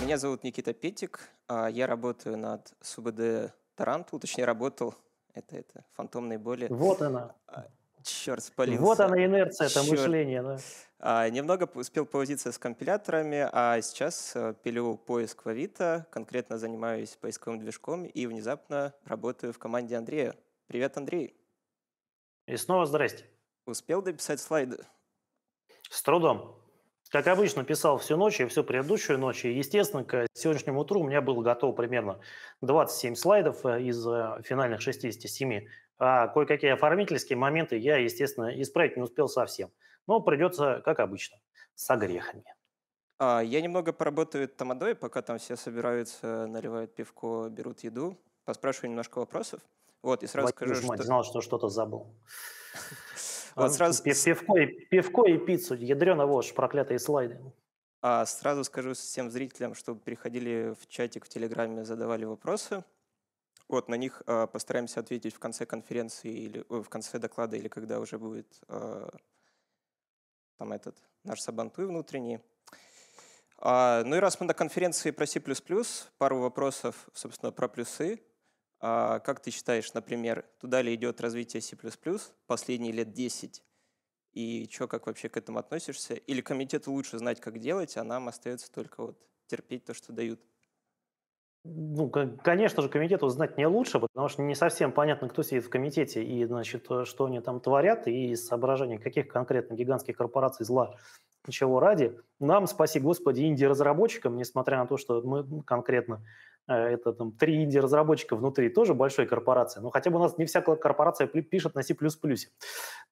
Меня зовут Никита Петик. А, я работаю над СУБД Тарантул, точнее, работал. Это, это фантомные боли. Вот она. А, Черт, спалился. Вот она инерция, это мышление. Да. А, немного успел повозиться с компиляторами, а сейчас э, пилю поиск в Авито, конкретно занимаюсь поисковым движком и внезапно работаю в команде Андрея. Привет, Андрей. И снова здрасте. Успел дописать слайды? С трудом. Как обычно, писал всю ночь и всю предыдущую ночь. И, естественно, к сегодняшнему утру у меня было готово примерно 27 слайдов э, из э, финальных 67. А кое-какие оформительские моменты я, естественно, исправить не успел совсем. Но придется, как обычно, с огрехами. А, я немного поработаю тамадой, пока там все собираются, наливают пивко, берут еду. Поспрашиваю немножко вопросов. Вот, и сразу Батюшма, скажу, что... знал, что что-то забыл. Вот а, сразу... Пивко и, пивко и пиццу, ядрено вошь, проклятые слайды. А сразу скажу всем зрителям, чтобы переходили в чатик в Телеграме, задавали вопросы. Вот, на них э, постараемся ответить в конце конференции или э, в конце доклада, или когда уже будет э, там этот наш сабантуй внутренний. А, ну и раз мы на конференции про C++, пару вопросов, собственно, про плюсы. А, как ты считаешь, например, туда ли идет развитие C++ последние лет 10? И что, как вообще к этому относишься? Или комитету лучше знать, как делать, а нам остается только вот терпеть то, что дают? ну, конечно же, комитету знать не лучше, потому что не совсем понятно, кто сидит в комитете и, значит, э, что они там творят, и из соображений каких конкретно гигантских корпораций зла чего ради. Нам, спаси господи, инди-разработчикам, несмотря на то, что мы конкретно э, это там три инди-разработчика внутри тоже большой корпорации, но хотя бы у нас не вся корпорация пишет на C++.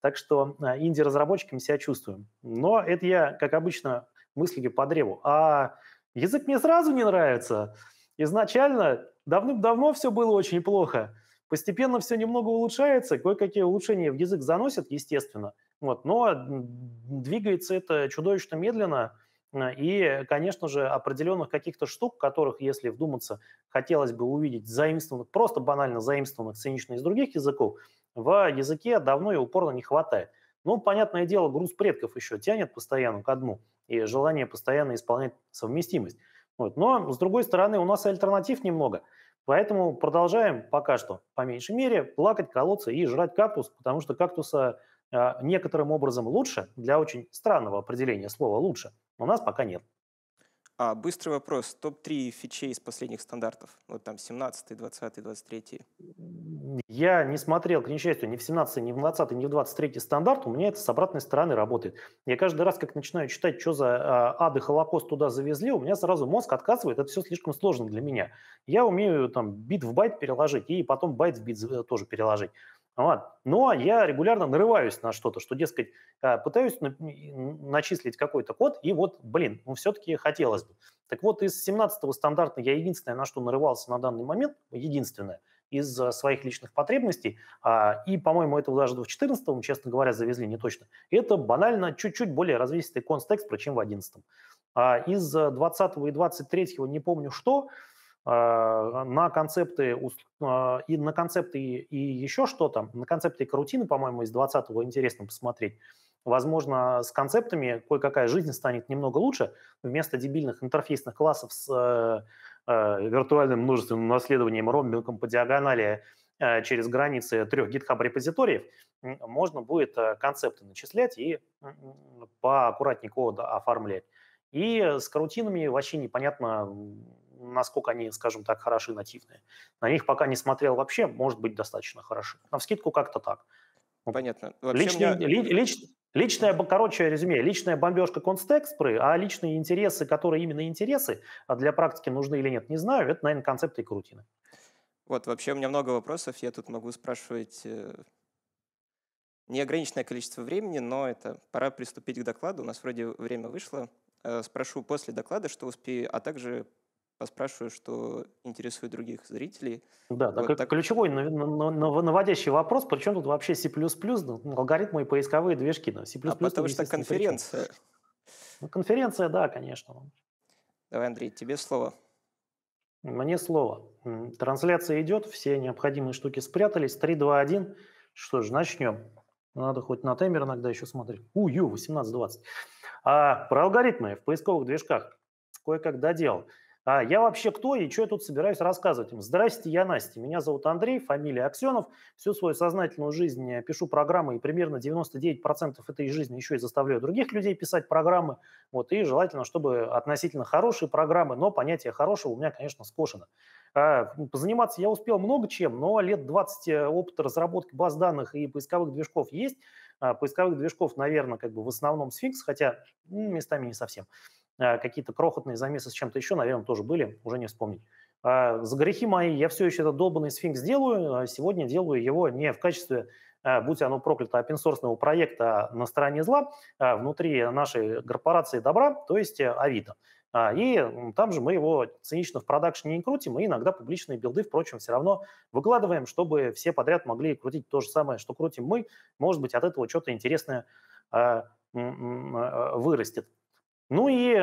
Так что э, инди-разработчиками себя чувствуем. Но это я, как обычно, мыслики по древу. А язык мне сразу не нравится – Изначально давным-давно все было очень плохо. Постепенно все немного улучшается, кое-какие улучшения в язык заносят, естественно, вот, но двигается это чудовищно медленно, э, и, конечно же, определенных каких-то штук, которых, если вдуматься, хотелось бы увидеть заимствованных, просто банально заимствованных цинично из других языков, в языке давно и упорно не хватает. Ну, понятное дело, груз предков еще тянет постоянно к дну, и желание постоянно исполнять совместимость. Вот. Но, с другой стороны, у нас альтернатив немного. Поэтому продолжаем пока что, по меньшей мере, плакать, колоться и жрать кактус, потому что кактуса а, некоторым образом лучше для очень странного определения слова «лучше» у нас пока нет. А, быстрый вопрос. Топ-3 фичей из последних стандартов. Вот там 17, 20, 23. Я не смотрел, к несчастью, ни в 17, ни в 20, ни в 23 стандарт. У меня это с обратной стороны работает. Я каждый раз, как начинаю читать, что за а, ад и холокост туда завезли, у меня сразу мозг отказывает. Это все слишком сложно для меня. Я умею там бит в байт переложить и потом байт в бит э, тоже переложить. Вот. Но ну, а я регулярно нарываюсь на что-то, что, дескать, э, пытаюсь начислить какой-то код, и вот, блин, ну все-таки хотелось бы. Так вот, из 17-го стандарта я единственное, на что нарывался на данный момент, единственное, из э, своих личных потребностей, а, и, по-моему, этого даже в 14-м, честно говоря, завезли не точно, это банально чуть-чуть более развесистый конст экспра, чем в 11-м. А из 20 э, и 23 не помню что, а, а, на концепты и на концепты и еще что-то, на концепты и карутины, по-моему, из 20-го интересно посмотреть. Возможно, с концептами кое-какая жизнь станет немного лучше. Вместо дебильных интерфейсных классов с э, э, виртуальным множественным наследованием, ромбингом по диагонали э, через границы трех GitHub репозиториев, можно будет концепты начислять и поаккуратнее кода оформлять. И с карутинами вообще непонятно, насколько они, скажем так, хороши нативные. На них пока не смотрел вообще, может быть, достаточно хороши. На вскидку как-то так. Ну, Понятно. Вообще личный, меня... ли, лич, личная, короче, резюме, личная бомбежка констекспры, а личные интересы, которые именно интересы а для практики нужны или нет, не знаю, это, наверное, концепты и крутины. Вот, вообще у меня много вопросов, я тут могу спрашивать э, неограниченное количество времени, но это пора приступить к докладу, у нас вроде время вышло. Э, спрошу после доклада, что успею, а также поспрашиваю, что интересует других зрителей. Да, вот так, так ключевой наводящий вопрос, причем тут вообще C++, ну, алгоритмы и поисковые движки. Но C++, а потому что конференция. Ну, конференция, да, конечно. Давай, Андрей, тебе слово. Мне слово. Трансляция идет, все необходимые штуки спрятались. 3, 2, 1. Что ж, начнем. Надо хоть на таймер иногда еще смотреть. Ую, 18-20. А про алгоритмы в поисковых движках кое-как доделал. А я вообще кто и что я тут собираюсь рассказывать им? Здрасте, я Настя, меня зовут Андрей, фамилия Аксенов. Всю свою сознательную жизнь пишу программы, и примерно 99% этой жизни еще и заставляю других людей писать программы. Вот, и желательно, чтобы относительно хорошие программы, но понятие хорошего у меня, конечно, скошено. А, позаниматься я успел много чем, но лет 20 э, опыта разработки баз данных и поисковых движков есть. А, поисковых движков, наверное, как бы в основном сфинкс, хотя местами не совсем. Э, какие-то крохотные замесы с чем-то еще, наверное, тоже были, уже не вспомнить. А, за грехи мои я все еще этот долбанный сфинкс делаю. А сегодня делаю его не в качестве, э, будь оно проклято, опенсорсного проекта а на стороне зла, а внутри нашей корпорации добра, то есть э, Авито. И там же мы его цинично в продакшене не крутим, и иногда публичные билды, впрочем, все равно выкладываем, чтобы все подряд могли крутить то же самое, что крутим мы. Может быть, от этого что-то интересное вырастет. Ну и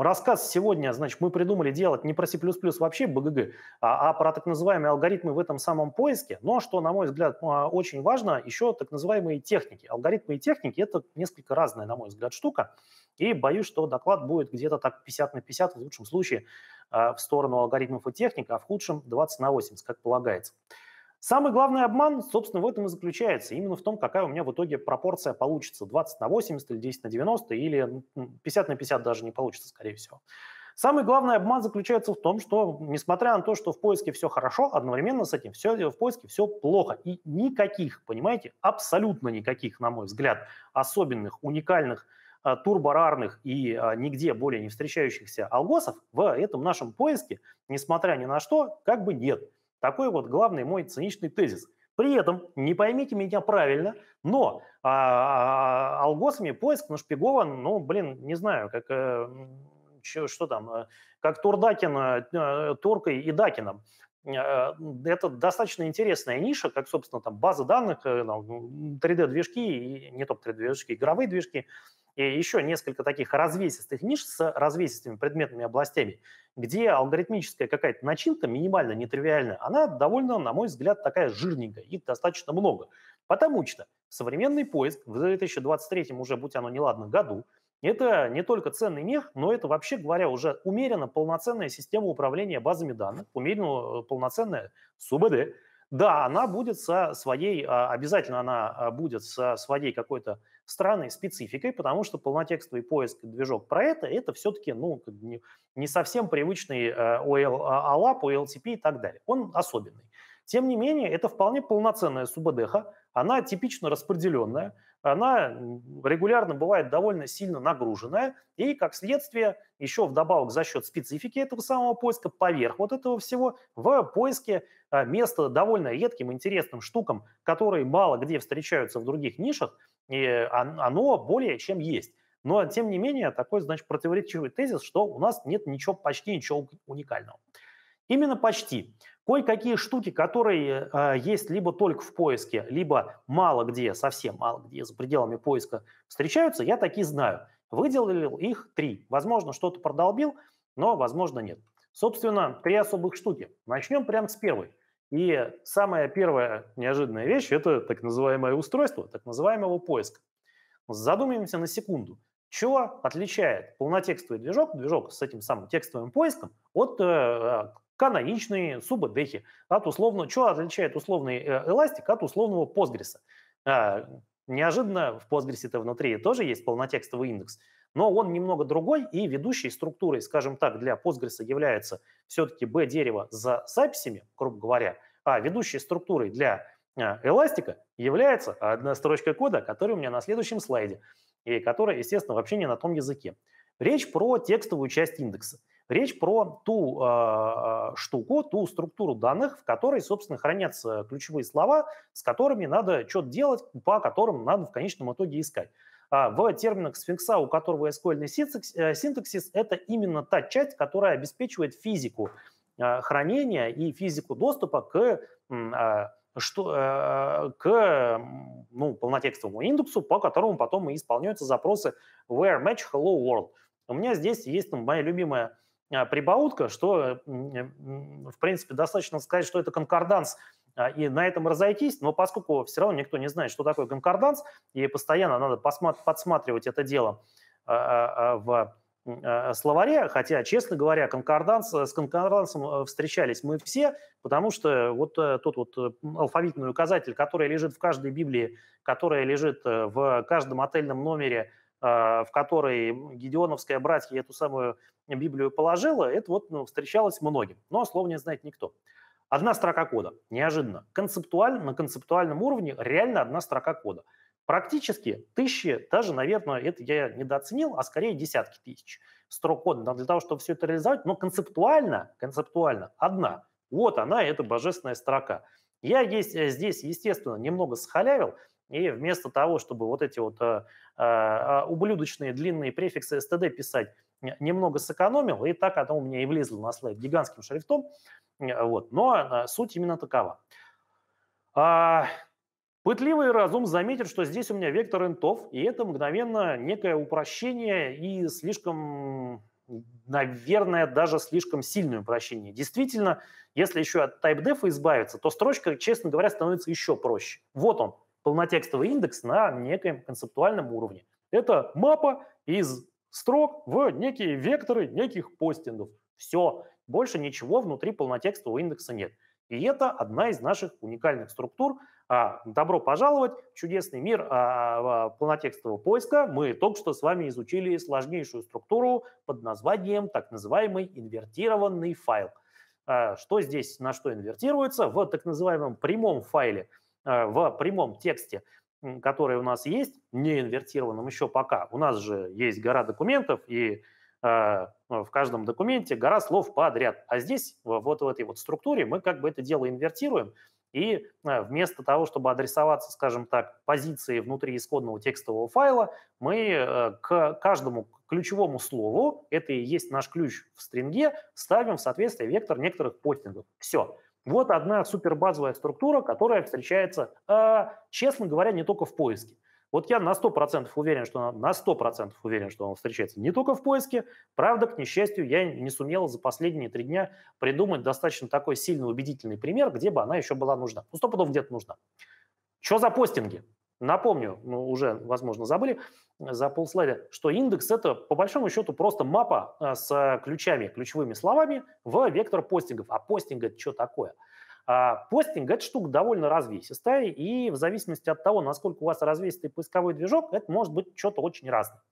рассказ сегодня, значит, мы придумали делать не про C++ вообще БГГ, а, а про так называемые алгоритмы в этом самом поиске. Но что, на мой взгляд, а, очень важно, еще так называемые техники. Алгоритмы и техники – это несколько разная, на мой взгляд, штука. И боюсь, что доклад будет где-то так 50 на 50, в лучшем случае, а, в сторону алгоритмов и техник, а в худшем 20 на 80, как полагается. Самый главный обман, собственно, в этом и заключается. Именно в том, какая у меня в итоге пропорция получится. 20 на 80 или 10 на 90 или 50 на 50 даже не получится, скорее всего. Самый главный обман заключается в том, что, несмотря на то, что в поиске все хорошо, одновременно с этим все, в поиске все плохо. И никаких, понимаете, абсолютно никаких, на мой взгляд, особенных, уникальных, а, турборарных и а, нигде более не встречающихся алгосов в этом нашем поиске, несмотря ни на что, как бы нет. Такой вот главный мой циничный тезис. При этом, не поймите меня правильно, но а, а, алгосами поиск нашпигован, ну, блин, не знаю, как, э, что, что там, э, как Турдакина, э, э, Туркой и Дакином э, это достаточно интересная ниша, как, собственно, там база данных, 3D-движки, и не только 3D-движки, игровые движки, и еще несколько таких развесистых ниш с развесистыми предметными областями, где алгоритмическая какая-то начинка минимально нетривиальная, она довольно, на мой взгляд, такая жирненькая, их достаточно много. Потому что современный поиск в 2023 уже, будь оно неладно, году, это не только ценный мех, но это, вообще говоря, уже умеренно полноценная система управления базами данных, умеренно э, полноценная СУБД. Да, она будет со своей, а, обязательно она а, будет со своей какой-то странной спецификой, потому что полнотекстовый поиск и движок про это, это все-таки ну, не совсем привычный OL, OLAP, OLTP и так далее. Он особенный. Тем не менее, это вполне полноценная субэдеха, она типично распределенная, она регулярно бывает довольно сильно нагруженная, и, как следствие, еще вдобавок за счет специфики этого самого поиска, поверх вот этого всего, в поиске э, места довольно редким, интересным штукам, которые мало где встречаются в других нишах, и оно более чем есть. Но, тем не менее, такой, значит, противоречивый тезис, что у нас нет ничего, почти ничего уникального. Именно почти. Кое-какие штуки, которые э, есть либо только в поиске, либо мало где, совсем мало где за пределами поиска встречаются, я такие знаю. Выделил их три. Возможно, что-то продолбил, но, возможно, нет. Собственно, три особых штуки. Начнем прямо с первой. И самая первая неожиданная вещь – это так называемое устройство, так называемого поиска. Задумаемся на секунду. Чего отличает полнотекстовый движок, движок с этим самым текстовым поиском, от э, а, каноничной субэдехи, от условно, чего отличает условный э, эластик от условного постгреса? Э, а, неожиданно в постгресе-то внутри тоже есть полнотекстовый индекс – но он немного другой, и ведущей структурой, скажем так, для Postgres является все-таки B-дерево за записями, грубо говоря, а ведущей структурой для а, эластика является одна строчка кода, которая у меня на следующем слайде, и которая, естественно, вообще не на том языке. Речь про текстовую часть индекса. Речь про ту э, штуку, ту структуру данных, в которой, собственно, хранятся ключевые слова, с которыми надо что-то делать, по которым надо в конечном итоге искать. А, в терминах сфинкса, у которого SQL синтаксис э, – это именно та часть, которая обеспечивает физику э, хранения и физику доступа к а, что, э, к ну, полнотекстовому индексу, по которому потом и исполняются запросы where match hello world. У меня здесь есть там, ну, моя любимая а, прибаутка, что, в принципе, достаточно сказать, что это конкорданс а, и на этом разойтись, но поскольку все равно никто не знает, что такое конкорданс, и постоянно надо подсматривать это дело а, а, в словаре, хотя, честно говоря, конкорданс, э, с конкордансом э, встречались мы все, потому что вот э, тот вот алфавитный указатель, который лежит в каждой Библии, который лежит в каждом отельном номере, в которой Гедеоновская братья эту самую Библию положила, это вот ну, встречалось многим, но слов не знает никто. Одна строка кода. Неожиданно. Концептуально, на концептуальном уровне реально одна строка кода. Практически тысячи, даже, наверное, это я недооценил, а скорее десятки тысяч строк кода для того, чтобы все это реализовать. Но концептуально, концептуально одна. Вот она, эта божественная строка. Я есть, э, здесь, естественно, немного схалявил, и вместо того, чтобы вот эти вот э, э, э ублюдочные длинные префиксы std писать немного сэкономил, и так оно у меня и влезло на слайд гигантским шрифтом. Э, вот. Но э, суть именно такова. А, пытливый разум заметит, что здесь у меня вектор интов, и это мгновенно некое упрощение и слишком наверное, даже слишком сильное упрощение. Действительно, если еще от TypeDef избавиться, то строчка, честно говоря, становится еще проще. Вот он, полнотекстовый индекс на неком концептуальном уровне. Это мапа из строк в некие векторы неких постингов. Все, больше ничего внутри полнотекстового индекса нет. И это одна из наших уникальных структур. А, добро пожаловать в чудесный мир а, а, полнотекстового поиска. Мы только что с вами изучили сложнейшую структуру под названием так называемый инвертированный файл. Что здесь на что инвертируется? В так называемом прямом файле, в прямом тексте которые у нас есть, не инвертированным еще пока, у нас же есть гора документов, и э, в каждом документе гора слов подряд. А здесь, вот в этой вот структуре, мы как бы это дело инвертируем, и а, вместо того, чтобы адресоваться, скажем так, позиции внутри исходного текстового файла, мы а, к каждому ключевому слову, это и есть наш ключ в стринге, ставим в соответствие вектор некоторых постингов. Все. Вот одна супербазовая структура, которая встречается, э, честно говоря, не только в поиске. Вот я на 100% уверен, что на 100% уверен, что он встречается не только в поиске. Правда, к несчастью, я не сумел за последние три дня придумать достаточно такой сильный убедительный пример, где бы она еще была нужна. Ну, сто пудов где-то нужна. Что за постинги? Напомню, ну, уже, возможно, забыли э, за полслайда, что индекс – это, по большому счету, просто мапа э, с ключами, ключевыми словами в вектор постингов. А постинг – это что такое? А постинг – это штука довольно развесистая, и в зависимости от того, насколько у вас развесистый поисковой движок, это может быть что-то очень разное.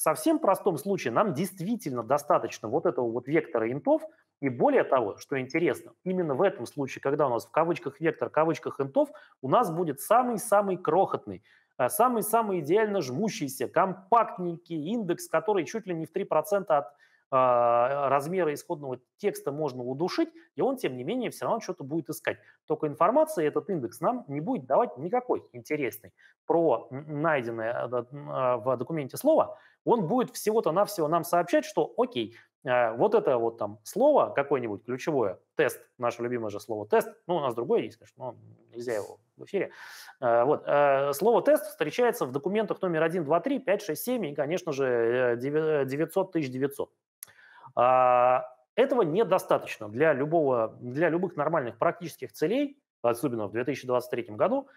В совсем простом случае нам действительно достаточно вот этого вот вектора интов, и более того, что интересно, именно в этом случае, когда у нас в кавычках вектор, в кавычках интов, у нас будет самый-самый крохотный, э, самый-самый идеально жмущийся, компактненький индекс, который чуть ли не в 3% от а, размеры исходного текста можно удушить, и он, тем не менее, все равно что-то будет искать. Только информация этот индекс нам не будет давать никакой интересной про найденное а, в документе слово. Он будет всего-то навсего нам сообщать, что окей, а, вот это вот там слово какое-нибудь ключевое, тест, наше любимое же слово тест, ну, у нас другое есть, конечно, но нельзя его в эфире. Вот, слово тест встречается в документах номер 1, 2, 3, 5, 6, 7 и, конечно же, 900 э, 900. А, этого недостаточно для, любого, для любых нормальных практических целей, особенно в 2023 году,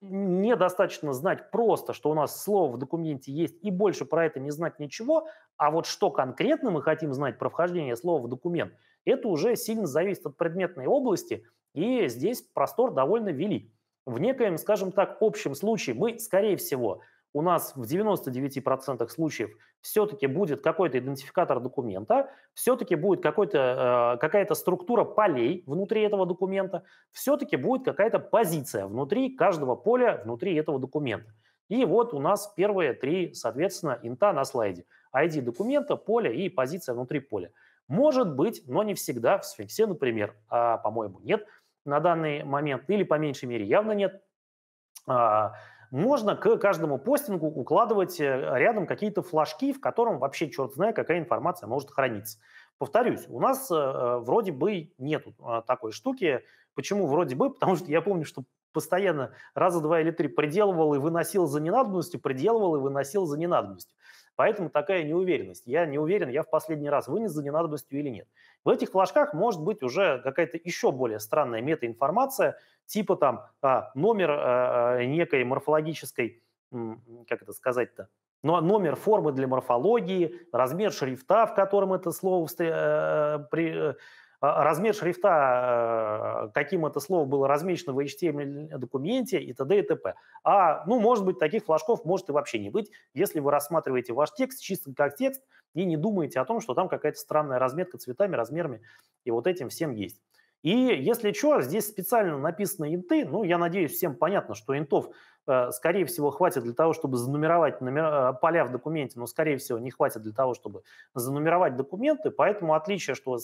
недостаточно знать просто, что у нас слово в документе есть, и больше про это не знать ничего, а вот что конкретно мы хотим знать про вхождение слова в документ, это уже сильно зависит от предметной области, и здесь простор довольно велик. В некоем, скажем так, общем случае мы, скорее всего, у нас в 99% случаев все-таки будет какой-то идентификатор документа, все-таки будет какой-то, э, какая-то структура полей внутри этого документа, все-таки будет какая-то позиция внутри каждого поля внутри этого документа. И вот у нас первые три, соответственно, инта на слайде. ID документа, поле и позиция внутри поля. Может быть, но не всегда в сфинксе, например, а, по-моему, нет на данный момент, или по меньшей мере явно нет. А, можно к каждому постингу укладывать э, рядом какие-то флажки, в котором вообще черт знает, какая информация может храниться. Повторюсь, у нас э, э вроде бы нет а, такой штуки. Почему вроде бы? Потому что я помню, что постоянно раза два или три приделывал и выносил за ненадобностью, приделывал и выносил за ненадобностью. Поэтому такая неуверенность. Я не уверен, я в последний раз вынес за ненадобностью или нет. В этих флажках может быть уже какая-то еще более странная метаинформация, типа там а, номер а, а, некой морфологической, как это сказать-то, но ну, номер формы для морфологии, размер шрифта, в котором это слово э, при, э, а, размер шрифта, э, каким это слово было размечено в HTML-документе и т.д. и т.п. А, ну, может быть, таких флажков может и вообще не быть, если вы рассматриваете ваш текст чисто как текст и не думаете о том, что там какая-то странная разметка цветами, размерами и вот этим всем есть. И если что, здесь специально написано инты, ну, я надеюсь, всем понятно, что интов Э, скорее всего, хватит для того, чтобы занумеровать номера, э, поля в документе, но, скорее всего, не хватит для того, чтобы занумеровать документы, поэтому отличие, что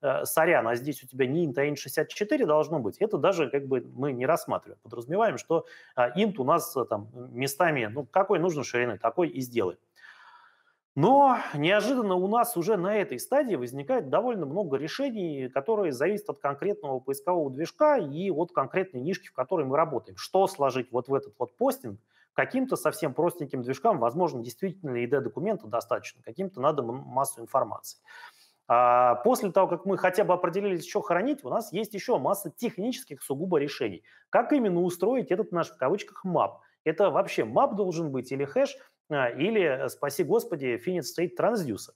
э, сорян, а здесь у тебя не int, а int64 должно быть, это даже как бы мы не рассматриваем. Подразумеваем, что int у нас там местами, ну, какой нужно ширины, такой и сделаем. Но неожиданно у нас уже на этой стадии возникает довольно много решений, которые зависят от конкретного поискового движка и от конкретной нишки, в которой мы работаем. Что сложить вот в этот вот постинг, каким-то совсем простеньким движкам, возможно, действительно ID-документа достаточно, каким-то надо массу информации. А после того, как мы хотя бы определились, что хранить, у нас есть еще масса технических сугубо решений. Как именно устроить этот наш в кавычках мап? Это вообще мап должен быть или хэш – а, или, спаси господи, finite state transducer.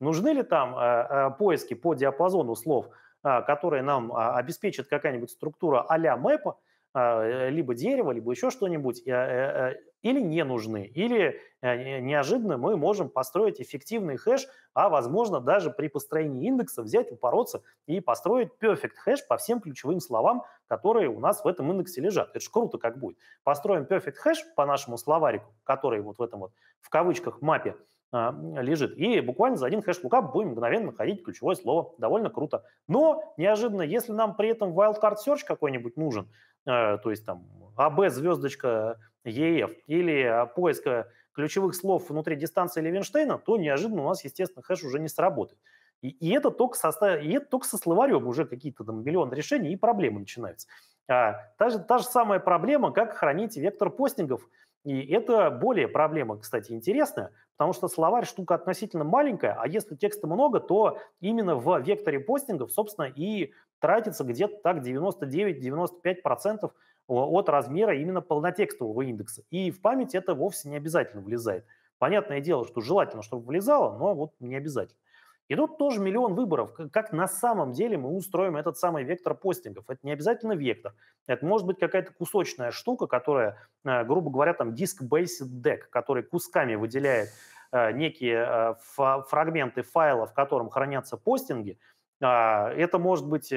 Нужны ли там а, а, поиски по диапазону слов, которые нам обеспечит какая-нибудь структура а-ля мэпа, а, э, либо дерево, либо еще что-нибудь, а, э, э, или не нужны, или неожиданно мы можем построить эффективный хэш, а возможно даже при построении индекса взять, упороться и построить perfect хэш по всем ключевым словам, которые у нас в этом индексе лежат. Это же круто как будет. Построим perfect хэш по нашему словарику, который вот в этом вот в кавычках мапе – а, лежит. И буквально за один хэш-лукап будем мгновенно находить ключевое слово. Довольно круто. Но неожиданно, если нам при этом wildcard search какой-нибудь нужен, э, то есть там АБ звездочка ЕФ или а, поиск ключевых слов внутри дистанции Левенштейна, то неожиданно у нас, естественно, хэш уже не сработает. И, и, это, только со, и это только со словарем уже какие-то там миллион решений и проблемы начинаются. А, та, же, та же самая проблема, как хранить вектор постингов – и это более проблема, кстати, интересная, потому что словарь штука относительно маленькая, а если текста много, то именно в векторе постингов, собственно, и тратится где-то так 99-95% от размера именно полнотекстового индекса. И в память это вовсе не обязательно влезает. Понятное дело, что желательно, чтобы влезало, но вот не обязательно. И тут тоже миллион выборов, как на самом деле мы устроим этот самый вектор постингов. Это не обязательно вектор, это может быть какая-то кусочная штука, которая, э, грубо говоря, там диск-based дек, который кусками выделяет э, некие э, фрагменты файла, в котором хранятся постинги. А, это может быть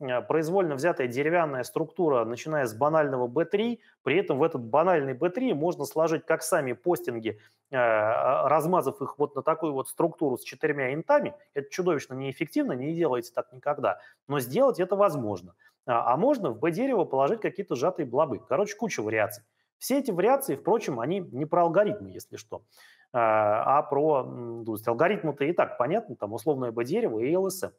а, произвольно взятая деревянная структура, начиная с банального B3, при этом в этот банальный B3 можно сложить как сами постинги, а, а, размазав их вот на такую вот структуру с четырьмя интами, это чудовищно неэффективно, не делайте так никогда, но сделать это возможно. А можно в B-дерево положить какие-то сжатые блобы. Короче, куча вариаций. Все эти вариации, впрочем, они не про алгоритмы, если что, а про то есть алгоритмы-то и так понятно, там условное B-дерево и LSM.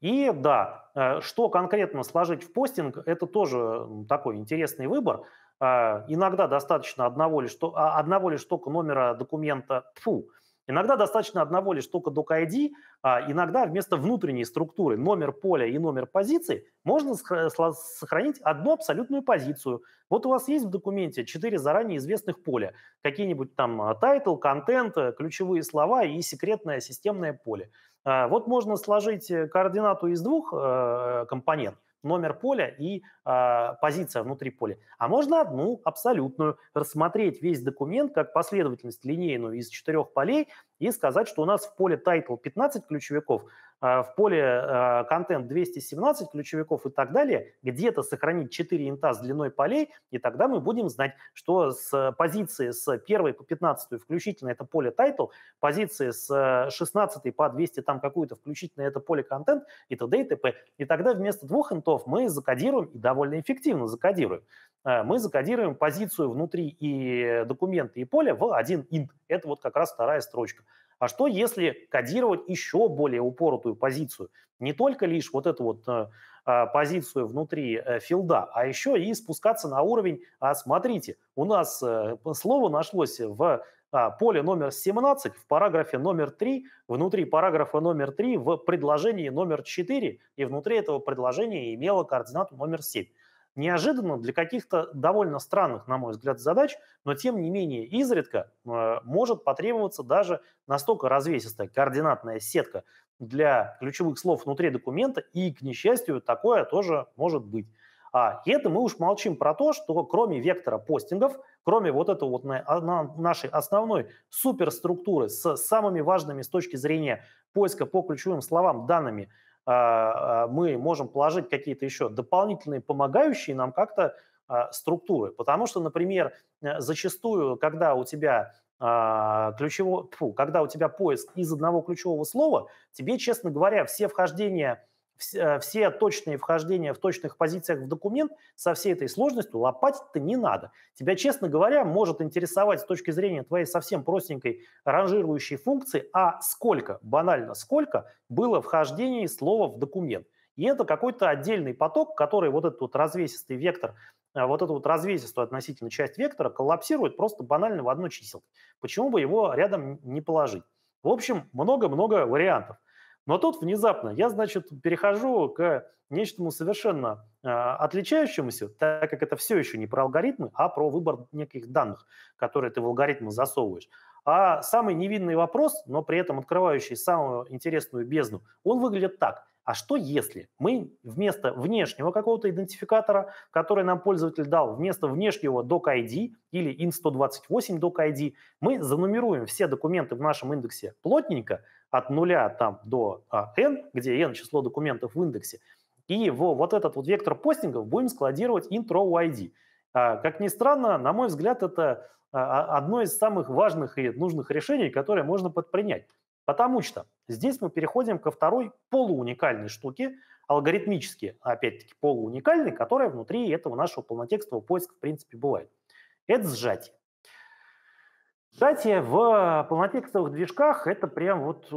И да, э, что конкретно сложить в постинг, это тоже такой интересный выбор. Э, иногда достаточно одного лишь, а, одного лишь только номера документа, фу, Иногда достаточно одного лишь только doc-ID, а иногда вместо внутренней структуры номер поля и номер позиции можно сохранить одну абсолютную позицию. Вот у вас есть в документе четыре заранее известных поля, какие-нибудь там title, э, контент, ключевые слова и секретное системное поле. А, вот можно сложить э, координату из двух э, компонент номер поля и э, позиция внутри поля. А можно одну абсолютную, рассмотреть весь документ как последовательность линейную из четырех полей и сказать, что у нас в поле title 15 ключевиков, а, в поле а, контент 217 ключевиков и так далее, где-то сохранить 4 инта с длиной полей, и тогда мы будем знать, что с э, позиции с 1 по 15 включительно это поле title, позиции с 16 э, по 200 там какую-то включительно это поле контент и т.д. и т.п. И тогда вместо двух интов мы закодируем, и довольно эффективно закодируем, а, мы закодируем позицию внутри и э, документа, и поля в один инт. Это вот как раз вторая строчка. А что, если кодировать еще более упоротую позицию? Не только лишь вот эту вот э, а, позицию внутри э, филда, а еще и спускаться на уровень. А смотрите, у нас э, слово нашлось в а, поле номер 17 в параграфе номер 3, внутри параграфа номер 3 в предложении номер 4, и внутри этого предложения имело координату номер 7 неожиданно для каких-то довольно странных, на мой взгляд, задач, но тем не менее изредка э, может потребоваться даже настолько развесистая координатная сетка для ключевых слов внутри документа, и, к несчастью, такое тоже может быть. А, и это мы уж молчим про то, что кроме вектора постингов, кроме вот этого вот а, нашей основной суперструктуры с самыми важными с точки зрения поиска по ключевым словам данными – а, а, мы можем положить какие-то еще дополнительные помогающие нам как-то а, структуры. Потому что, например, э, зачастую, когда у тебя ключевой, когда у тебя поиск из одного ключевого слова, тебе, честно говоря, все вхождения Э, все точные вхождения в точных позициях в документ со всей этой сложностью лопатить-то не надо. Тебя, честно говоря, может интересовать с точки зрения твоей совсем простенькой ранжирующей функции, а сколько, банально, сколько было вхождений слова в документ. И это какой-то отдельный поток, который вот этот вот развесистый вектор, э, вот эту вот развесистую относительно часть вектора коллапсирует просто банально в одно чиселку. Почему бы его рядом не положить? В общем, много-много вариантов. Но тут внезапно я, значит, перехожу к нечтому совершенно э, отличающемуся, так как это все еще не про алгоритмы, а про выбор неких данных, которые ты в алгоритмы засовываешь. А самый невинный вопрос, но при этом открывающий самую интересную бездну, он выглядит так. А что если мы вместо внешнего какого-то идентификатора, который нам пользователь дал, вместо внешнего doc ID или in128 doc ID, мы занумеруем все документы в нашем индексе плотненько, от нуля там до а, n, где n число документов в индексе, и в вот этот вот вектор постингов будем складировать int у id. А, как ни странно, на мой взгляд, это а, а одно из самых важных и нужных решений, которое можно подпринять. Потому что здесь мы переходим ко второй полууникальной штуке, алгоритмически, опять-таки, полууникальной, которая внутри этого нашего полнотекстового поиска в принципе бывает. Это сжатие. Кстати, в полнотекстовых движках это прям вот э,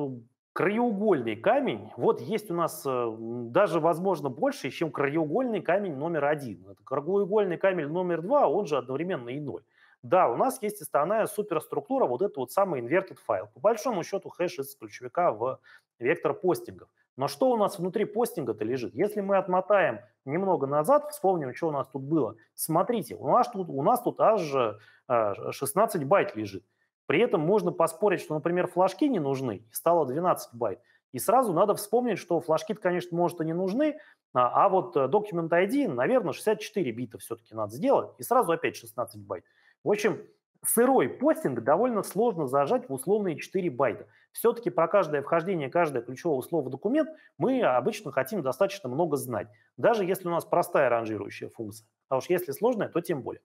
краеугольный камень. Вот есть у нас э, даже, возможно, больше, чем краеугольный камень номер один. Это краеугольный камень номер два, он же одновременно и ноль. Да, у нас есть основная суперструктура, вот это вот самый inverted файл. По большому счету хэш из ключевика в вектор постингов. Но что у нас внутри постинга-то лежит? Если мы отмотаем немного назад, вспомним, что у нас тут было. Смотрите, у нас тут, у нас тут аж э, 16 а, байт лежит. При этом можно поспорить, что, например, флажки не нужны, и стало 12 байт. И сразу надо вспомнить, что флажки конечно, может, и не нужны, а, а вот Document ID, наверное, 64 бита все-таки надо сделать, и сразу опять 16 байт. В общем, сырой постинг довольно сложно зажать в условные 4 байта. Все-таки про каждое вхождение, каждое ключевое слово в документ мы обычно хотим достаточно много знать, даже если у нас простая ранжирующая функция. А уж если сложная, то тем более.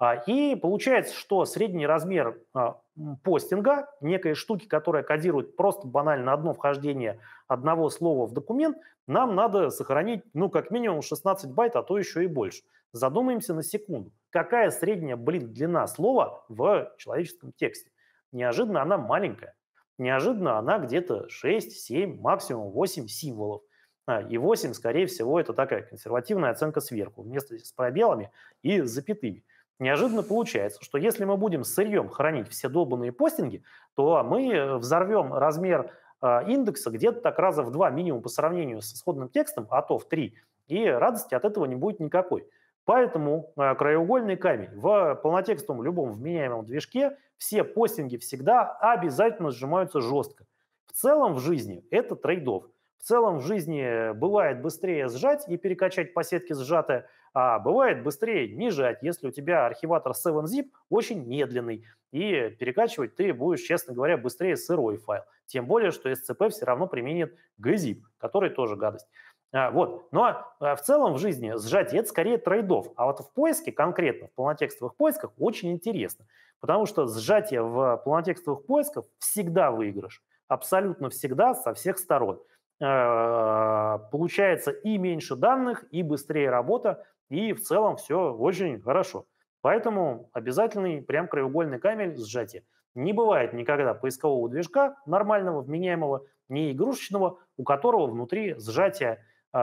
А, и получается, что средний размер а, постинга, некой штуки, которая кодирует просто банально одно вхождение одного слова в документ, нам надо сохранить, ну, как минимум 16 байт, а то еще и больше. Задумаемся на секунду. Какая средняя, блин, длина слова в человеческом тексте? Неожиданно она маленькая. Неожиданно она где-то 6, 7, максимум 8 символов. А, и 8, скорее всего, это такая консервативная оценка сверху, вместо с пробелами и запятыми. Неожиданно получается, что если мы будем сырьем хранить все долбанные постинги, то мы э, взорвем размер э, индекса где-то так раза в два минимум по сравнению с исходным текстом, а то в три. И радости от этого не будет никакой. Поэтому э, краеугольный камень в полнотекстовом любом вменяемом движке все постинги всегда обязательно сжимаются жестко. В целом в жизни это трейдов. В целом в жизни бывает быстрее сжать и перекачать по сетке сжатое – а бывает быстрее не жать, если у тебя архиватор 7-zip очень медленный, и перекачивать ты будешь, честно говоря, быстрее сырой файл. Тем более, что SCP все равно применит GZIP, который тоже гадость. А, вот. Но ну, а, а в целом в жизни сжатие – это скорее трейдов. А вот в поиске конкретно, в полнотекстовых поисках, очень интересно. Потому что сжатие в полнотекстовых поисках всегда выигрыш. Абсолютно всегда со всех сторон. Получается и меньше данных, и быстрее работа, и в целом все очень хорошо. Поэтому обязательный прям краеугольный камень сжатия Не бывает никогда поискового движка нормального, вменяемого, не игрушечного, у которого внутри сжатия э,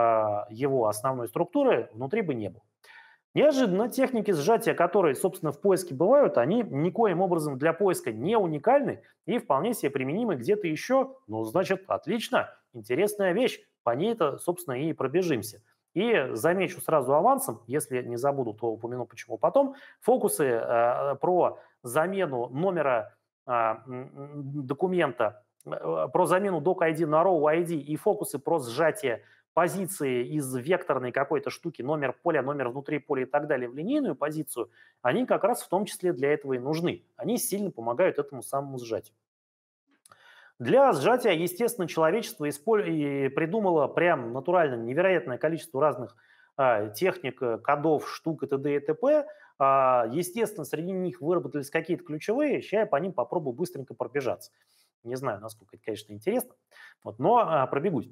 его основной структуры внутри бы не было. Неожиданно техники сжатия, которые, собственно, в поиске бывают, они никоим образом для поиска не уникальны и вполне себе применимы где-то еще. Ну, значит, отлично, интересная вещь, по ней-то, собственно, и пробежимся. И замечу сразу авансом, если не забуду, то упомяну почему потом, фокусы э, про замену номера а, э, документа, э, про замену doc-ID на row-ID и фокусы про сжатие позиции из векторной какой-то штуки, номер поля, номер внутри поля и так далее, в линейную позицию, они как раз в том числе для этого и нужны. Они сильно помогают этому самому сжатию. Для сжатия, естественно, человечество придумало прям натурально невероятное количество разных а, техник, э, кодов, штук и т.д. и т.п. А, естественно, среди них выработались какие-то ключевые. Сейчас я по ним попробую быстренько пробежаться. Не знаю, насколько это, конечно, интересно, вот, но а, пробегусь.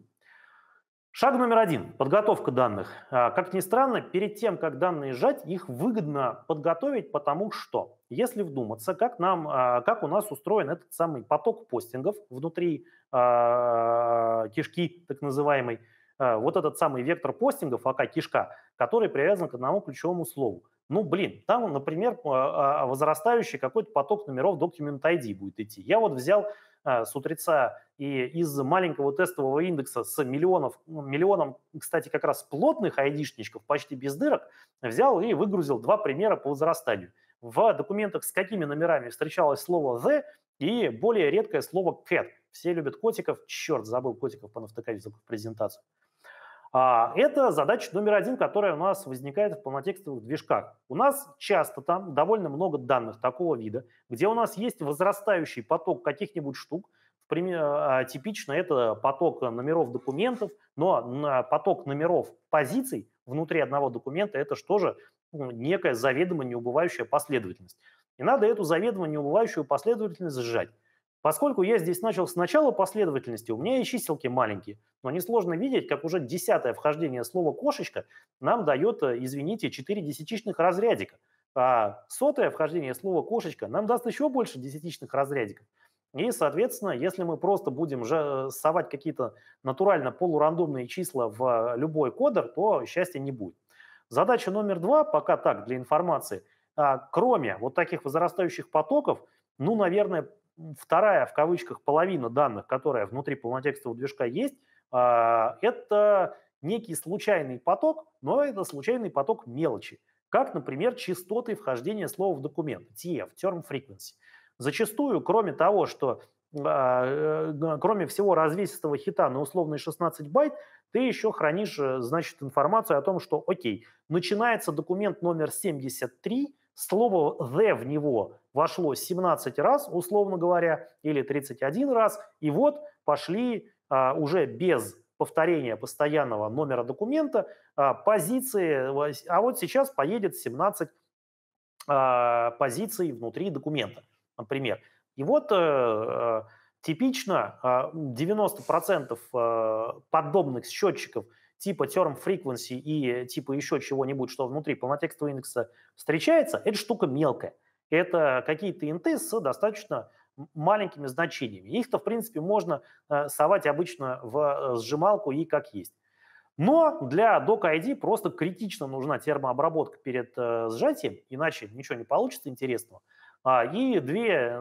Шаг номер один – подготовка данных. А, как ни странно, перед тем, как данные сжать, их выгодно подготовить, потому что, если вдуматься, как, нам, а, как у нас устроен этот самый поток постингов внутри а, кишки, так называемый, вот этот самый вектор постингов, АК-кишка, который привязан к одному ключевому слову – ну, блин, там, например, а, а, а возрастающий какой-то поток номеров Document ID будет идти. Я вот взял с утреца и из маленького тестового индекса с миллионов, ну, миллионом, кстати, как раз плотных айдишничков, почти без дырок, взял и выгрузил два примера по возрастанию. В документах с какими номерами встречалось слово «the» и более редкое слово «cat». Все любят котиков, черт, забыл котиков по навтыкать в презентацию. А, это задача номер один, которая у нас возникает в полнотекстовых движках. У нас часто там довольно много данных такого вида, где у нас есть возрастающий поток каких-нибудь штук. А, типично это поток номеров документов, но поток номеров позиций внутри одного документа – это что же ну, некая заведомо неубывающая последовательность. И надо эту заведомо неубывающую последовательность сжать. Поскольку я здесь начал с начала последовательности, у меня и чиселки маленькие, но несложно видеть, как уже десятое вхождение слова «кошечка» нам дает, э, извините, 4 десятичных разрядика, а сотое вхождение слова «кошечка» нам даст еще больше десятичных разрядиков. И, соответственно, если мы просто будем же э, совать какие-то натурально полурандомные числа в э, любой кодер, то счастья не будет. Задача номер два, пока так, для информации, а кроме вот таких возрастающих потоков, ну, наверное, вторая, в кавычках, половина данных, которая внутри полнотекстового движка есть, а, это некий случайный поток, но это случайный поток мелочи, как, например, частоты вхождения слова в документ, TF, Term Frequency. Зачастую, кроме того, что а, э, кроме всего развесистого хита на условные 16 байт, ты еще хранишь, э, значит, информацию о том, что, окей, начинается документ номер 73, Слово «the» в него вошло 17 раз, условно говоря, или 31 раз. И вот пошли а, уже без повторения постоянного номера документа а, позиции. А вот сейчас поедет 17 а, позиций внутри документа, например. И вот э, э, а, типично 90% э, подобных счетчиков – типа term frequency и типа еще чего-нибудь, что внутри полнотекстового индекса встречается, это штука мелкая. Это какие-то инты с достаточно маленькими значениями. Их-то, в принципе, можно э, совать обычно в э, сжималку и как есть. Но для DocID просто критично нужна термообработка перед э, сжатием, иначе ничего не получится интересного. А, и две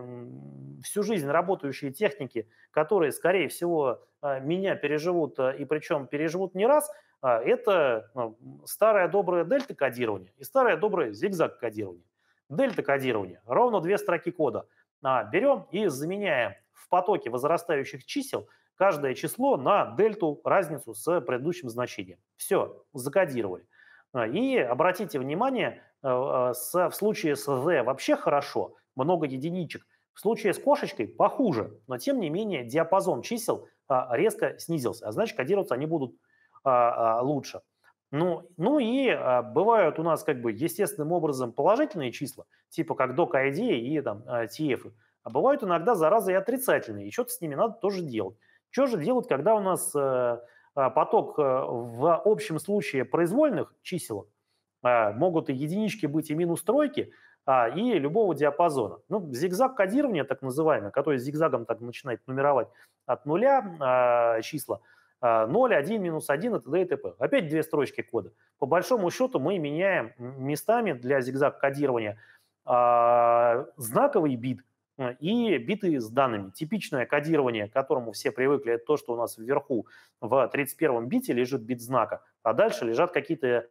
всю жизнь работающие техники, которые, скорее всего, а, меня переживут, а, и причем переживут не раз, это ну, старое доброе дельта-кодирование и старое доброе зигзаг-кодирование. Дельта-кодирование, ровно две строки кода. Берем и заменяем в потоке возрастающих чисел каждое число на дельту разницу с предыдущим значением. Все, закодировали. И обратите внимание, а, с в случае с З вообще хорошо, много единичек. В случае с кошечкой похуже, но тем не менее диапазон чисел а, резко снизился, а значит кодироваться они будут а, лучше. Ну, ну и бывают у нас как бы естественным образом положительные числа, типа как ID и там TF, а бывают иногда заразы и отрицательные, и что-то с ними надо тоже делать. Что же делать, когда у нас э, поток э, в общем случае произвольных чисел а, могут и единички быть, и минус тройки, а, и любого диапазона. Ну, зигзаг кодирования, так называемый, который зигзагом так начинает нумеровать от нуля а, числа, 0, 1, минус 1 и т.д. и т.п. Опять две строчки кода. По большому счету мы меняем местами для зигзаг-кодирования знаковый бит э, и биты с данными. Типичное кодирование, к которому все привыкли, это то, что у нас вверху в 31-м бите лежит бит знака, а дальше лежат какие-то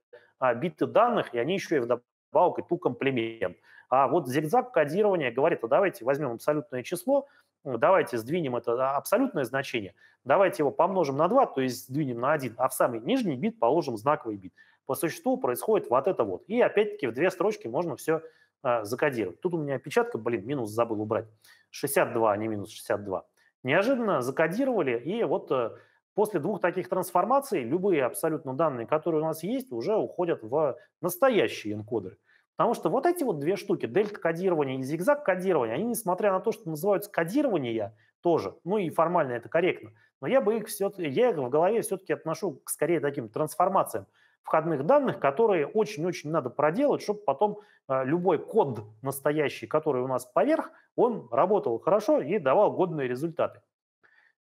а, биты данных, и они еще и вдобавок и ту комплимент. А вот зигзаг кодирования говорит, а давайте возьмем абсолютное число, давайте сдвинем это а, абсолютное значение, давайте его помножим на 2, то есть сдвинем на 1, а в самый нижний бит положим знаковый бит. По существу происходит вот это вот. И опять-таки в две строчки можно все э, а, закодировать. Тут у меня опечатка, блин, минус забыл убрать. 62, а не минус 62. Неожиданно закодировали, и вот э, После двух таких трансформаций любые абсолютно данные, которые у нас есть, уже уходят в настоящие энкодеры. Потому что вот эти вот две штуки, дельта-кодирование и зигзаг-кодирование, они, несмотря на то, что называются кодирования тоже, ну и формально это корректно, но я бы их все я их в голове все-таки отношу к скорее таким трансформациям входных данных, которые очень-очень надо проделать, чтобы потом э, любой код настоящий, который у нас поверх, он работал хорошо и давал годные результаты.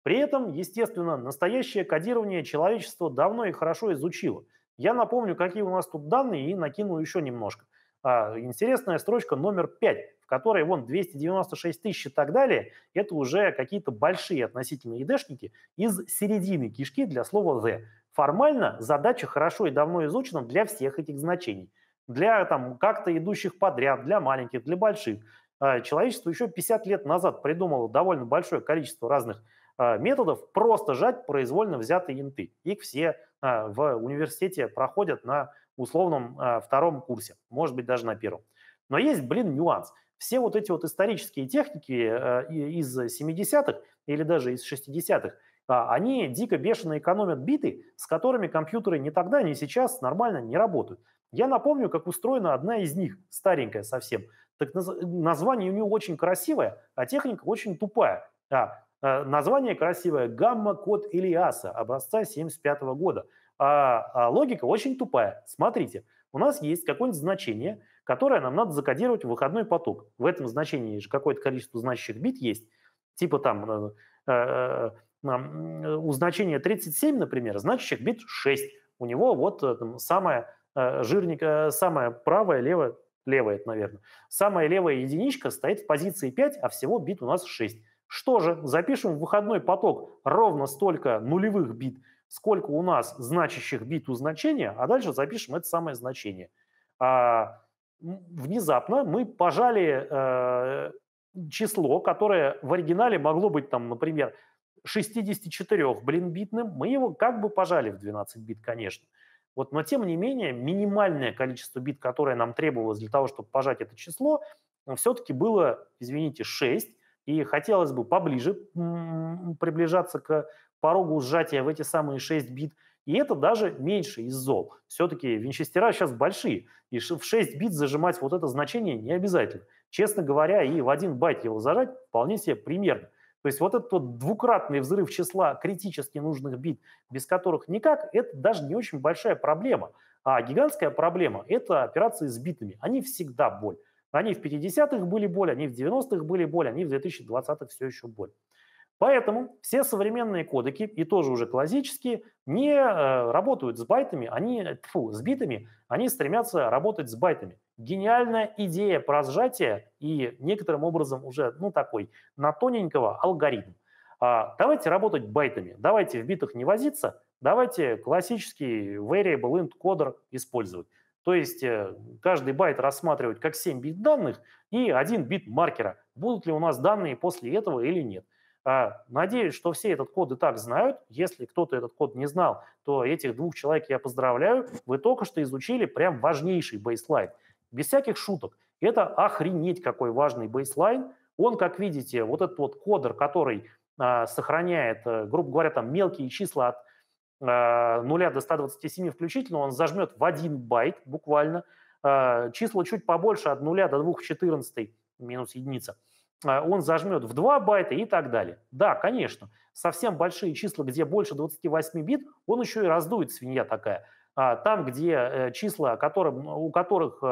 При этом, естественно, настоящее кодирование человечество давно и хорошо изучило. Я напомню, какие у нас тут данные, и накину еще немножко. А, интересная строчка номер 5, в которой вон 296 тысяч и так далее, это уже какие-то большие относительно ИДшники из середины кишки для слова «the». Формально задача хорошо и давно изучена для всех этих значений. Для там как-то идущих подряд, для маленьких, для больших. А, человечество еще 50 лет назад придумало довольно большое количество разных а, методов просто жать произвольно взятые инты. Их все а, в университете проходят на условном а, втором курсе, может быть, даже на первом. Но есть, блин, нюанс. Все вот эти вот исторические техники из 70-х или даже из 60-х, они дико бешено экономят биты, с которыми компьютеры ни тогда, ни сейчас нормально не работают. Я напомню, как устроена одна из них, старенькая совсем. Так название у нее очень красивое, а техника очень тупая. Э, название красивое – гамма-код Илиаса, образца 1975 года. А, а логика очень тупая. Смотрите, у нас есть какое-нибудь значение, которое нам надо закодировать в выходной поток. В этом значении же какое-то количество значащих бит есть. Типа там э, э, э, э у значения 37, например, значащих бит 6. У него вот там, самая жирненькая, самая правая, левая, левая это, наверное, самая левая единичка стоит в позиции 5, а всего бит у нас 6. Что же, запишем в выходной поток ровно столько нулевых бит, сколько у нас значащих бит у значения, а дальше запишем это самое значение. А, внезапно мы пожали э, число, которое в оригинале могло быть, там, например, 64 блин битным, мы его как бы пожали в 12 бит, конечно. Вот, но тем не менее, минимальное количество бит, которое нам требовалось для того, чтобы пожать это число, все-таки было, извините, 6, и хотелось бы поближе приближаться к порогу сжатия в эти самые 6 бит. И это даже меньше из зол. Все-таки винчестера сейчас большие, и в 6 бит зажимать вот это значение не обязательно. Честно говоря, и в один байт его зажать вполне себе примерно. То есть вот этот вот двукратный взрыв числа критически нужных бит, без которых никак, это даже не очень большая проблема. А гигантская проблема – это операции с битами. Они всегда боль. Они в 50-х были боль, они в 90-х были боль, они в 2020-х все еще боль. Поэтому все современные кодеки, и тоже уже классические, не э, работают с байтами, они, э, тьфу, с битами, они стремятся работать с байтами. Гениальная идея про сжатие и некоторым образом уже, ну, такой, на тоненького алгоритм. А, давайте работать байтами, давайте в битах не возиться, давайте классический variable int кодер использовать. То есть э, каждый байт рассматривать как 7 бит данных и 1 бит маркера. Будут ли у нас данные после этого или нет. А, надеюсь, что все этот код и так знают. Если кто-то этот код не знал, то этих двух человек я поздравляю. Вы только что изучили прям важнейший бейслайн. Без всяких шуток. Это охренеть какой важный бейслайн. Он, как видите, вот этот вот кодер, который а, сохраняет, э, грубо говоря, там мелкие числа от 0 э, до 127 включительно, он зажмет в 1 байт буквально. Э, числа чуть побольше от 0 до 2 в 14 минус единица. Э, он зажмет в 2 байта и так далее. Да, конечно, совсем большие числа, где больше 28 бит, он еще и раздует свинья такая. А там, где числа, которым, у которых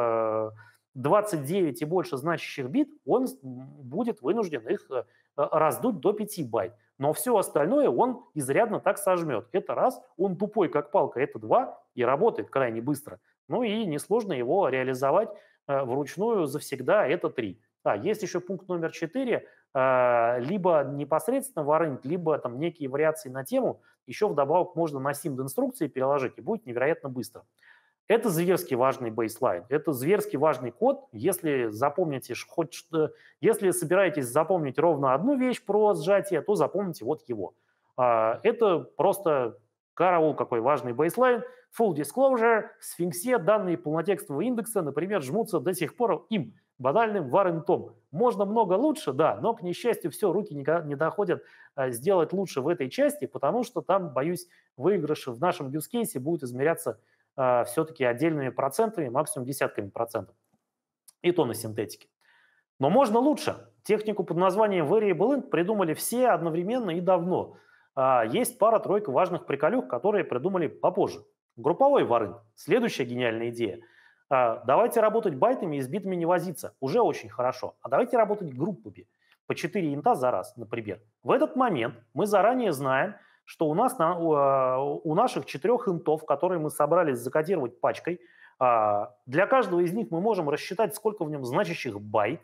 29 и больше значащих бит, он будет вынужден их э, э, раздуть до 5 байт. Но все остальное он изрядно так сожмет. Это раз, он тупой как палка, это два, и работает крайне быстро. Ну и несложно его реализовать э, вручную завсегда, это три. А, есть еще пункт номер четыре, либо непосредственно варент, либо там некие вариации на тему, еще вдобавок можно на симд инструкции переложить, и будет невероятно быстро. Это зверски важный бейслайн, это зверски важный код. Если запомните хоть что, если собираетесь запомнить ровно одну вещь про сжатие, то запомните вот его. А, это просто караул какой важный бейслайн. Full disclosure, в сфинксе данные полнотекстового индекса, например, жмутся до сих пор им, банальным варентом. Можно много лучше, да, но, к несчастью, все, руки не доходят э, сделать лучше в этой части, потому что там, боюсь, выигрыши в нашем use-кейсе будут измеряться а, все-таки отдельными процентами, максимум десятками процентов. И то на синтетике. Но можно лучше. Технику под названием Variable Int придумали все одновременно и давно. А, есть пара-тройка важных приколюх, которые придумали попозже. Групповой варин. Следующая гениальная идея. А, давайте работать байтами и с битами не возиться. Уже очень хорошо. А давайте работать группами. По 4 инта за раз, например. В этот момент мы заранее знаем, что у нас на, у а, наших четырех интов, которые мы собрались закодировать пачкой, а, для каждого из них мы можем рассчитать, сколько в нем значащих байт,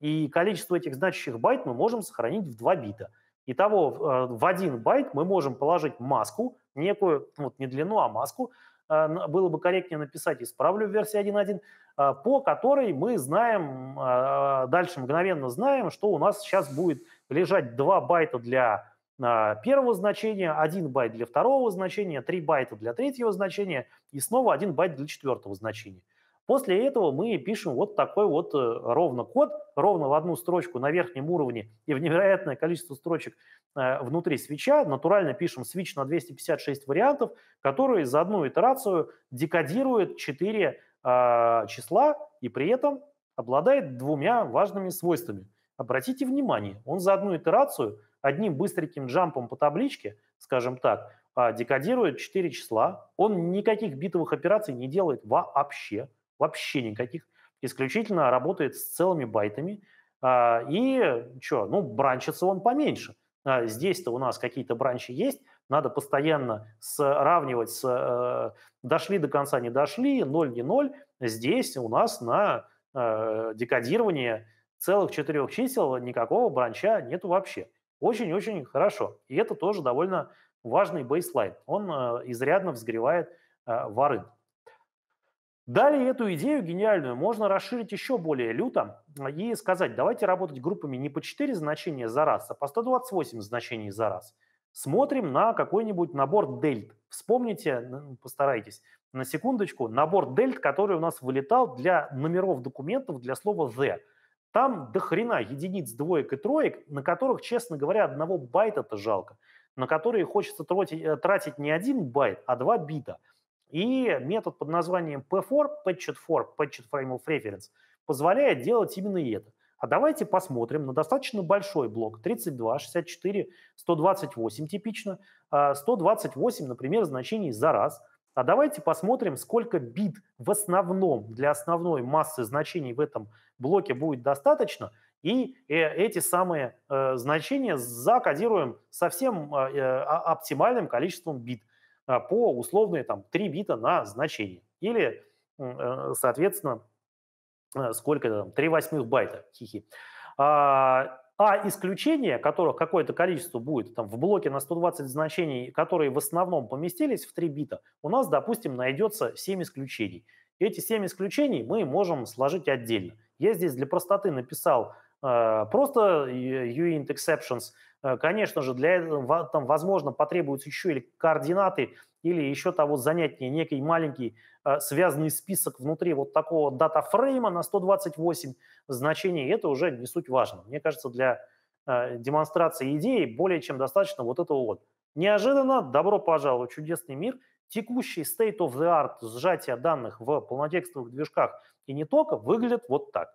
и количество этих значащих байт мы можем сохранить в 2 бита. Итого а, в один байт мы можем положить маску, некую, ну, вот не длину, а маску, было бы корректнее написать, исправлю в версии 1.1, по которой мы знаем, дальше мгновенно знаем, что у нас сейчас будет лежать 2 байта для а, первого значения, 1 байт для второго значения, 3 байта для третьего значения и снова 1 байт для четвертого значения. После этого мы пишем вот такой вот э, ровно код, ровно в одну строчку на верхнем уровне и в невероятное количество строчек э, внутри свеча. Натурально пишем свич на 256 вариантов, который за одну итерацию декодирует 4 а, числа и при этом обладает двумя важными свойствами. Обратите внимание, он за одну итерацию – одним быстреньким джампом по табличке, скажем так, а, декодирует 4 числа. Он никаких битовых операций не делает вообще, вообще никаких. Исключительно работает с целыми байтами. А, и что, ну, бранчится он поменьше. А, здесь-то у нас какие-то бранчи есть, надо постоянно сравнивать с э, дошли до конца, не дошли, 0 не 0. Здесь у нас на э, декодирование целых четырех чисел никакого бранча нету вообще очень-очень хорошо. И это тоже довольно важный бейслайн. Он э, изрядно взгревает э, вары. Далее эту идею гениальную можно расширить еще более люто и сказать, давайте работать группами не по 4 значения за раз, а по 128 значений за раз. Смотрим на какой-нибудь набор дельт. Вспомните, ну, постарайтесь, на секундочку, набор дельт, который у нас вылетал для номеров документов для слова «the». Там до хрена единиц, двоек и троек, на которых, честно говоря, одного байта-то жалко, на которые хочется тратить, э, тратить не один байт, а два бита. И метод под названием P4, Patched for, Patched Framework Reference, позволяет делать именно это. А давайте посмотрим на достаточно большой блок, 32, 64, 128 типично, 128, а например, значений за раз – а давайте посмотрим, сколько бит в основном для основной массы значений в этом блоке будет достаточно, и э, эти самые э, значения закодируем совсем а, э, а, оптимальным количеством бит а, по условные там 3 бита на значение. Или, соответственно, сколько там, 3 восьмых байта, хихи. А, а исключения, которых какое-то количество будет там, в блоке на 120 значений, которые в основном поместились в 3 бита, у нас, допустим, найдется 7 исключений. Эти 7 исключений мы можем сложить отдельно. Я здесь для простоты написал э, просто э, uint e exceptions – Э, конечно же, для этого, там, возможно, потребуются еще или координаты, или еще того занятия, некий маленький э, связанный список внутри вот такого датафрейма на 128 значений. Это уже не суть важно. Мне кажется, для э, демонстрации идеи более чем достаточно вот этого вот. Неожиданно, добро пожаловать в чудесный мир. Текущий state of the art сжатия данных в полнотекстовых движках и не только выглядит вот так.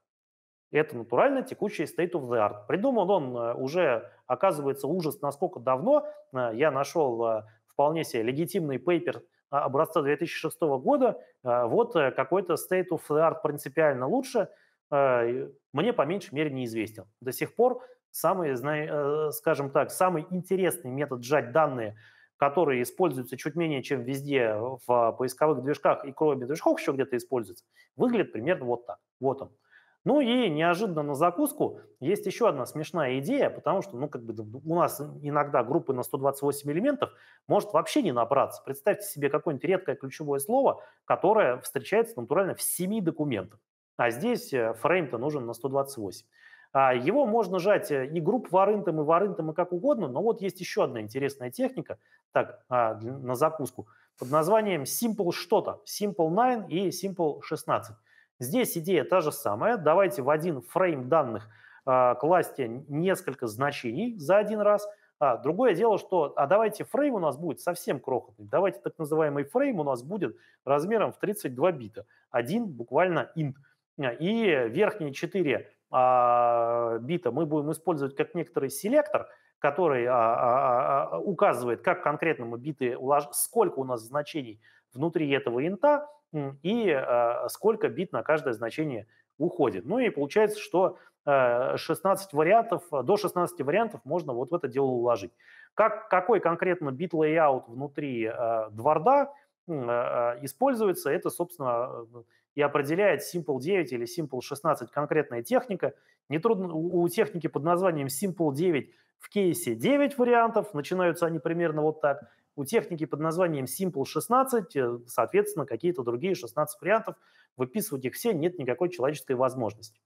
Это натурально текущий state of the art. Придуман он э, уже, оказывается, ужас, насколько давно. Э, я нашел э, вполне себе легитимный пейпер образца 2006 года. Вот какой-то state of the art принципиально лучше мне по меньшей мере неизвестен. До сих пор самый, скажем так, самый интересный метод сжать данные, который используется чуть менее, чем везде в поисковых движках и кроме движков еще где-то используется. выглядит примерно вот так. Вот он. Ну и неожиданно на закуску есть еще одна смешная идея, потому что ну, как бы у нас иногда группы на 128 элементов может вообще не набраться. Представьте себе какое-нибудь редкое ключевое слово, которое встречается натурально в 7 документах. А здесь э, фрейм-то нужен на 128. А, его можно жать э, и групп варынтом, и варынтом, и как угодно, но вот есть еще одна интересная техника, так, а, на закуску, под названием Simple что-то, Simple 9 и Simple 16. Здесь идея та же самая. Давайте в один фрейм данных э, класть несколько значений за один раз. А, другое дело, что а давайте фрейм у нас будет совсем крохотный. Давайте так называемый фрейм у нас будет размером в 32 бита. Один буквально int. А, и верхние 4 э, а, бита мы будем использовать как некоторый селектор, который а, а, указывает, как конкретно мы биты, сколько у нас значений внутри этого инта, и а, сколько бит на каждое значение уходит. Ну и получается, что 16 а, вариантов, а, до 16 вариантов можно вот в это дело уложить. Как, какой конкретно бит лейаут внутри э, дворда э, используется, это, собственно, э, и определяет Simple 9 или Simple 16 конкретная техника. Нетрудно, у, у техники под названием Simple 9 в кейсе 9 вариантов, начинаются они примерно вот так. У техники под названием Simple 16, э, соответственно, какие-то другие 16 вариантов. Выписывать их все нет никакой человеческой возможности.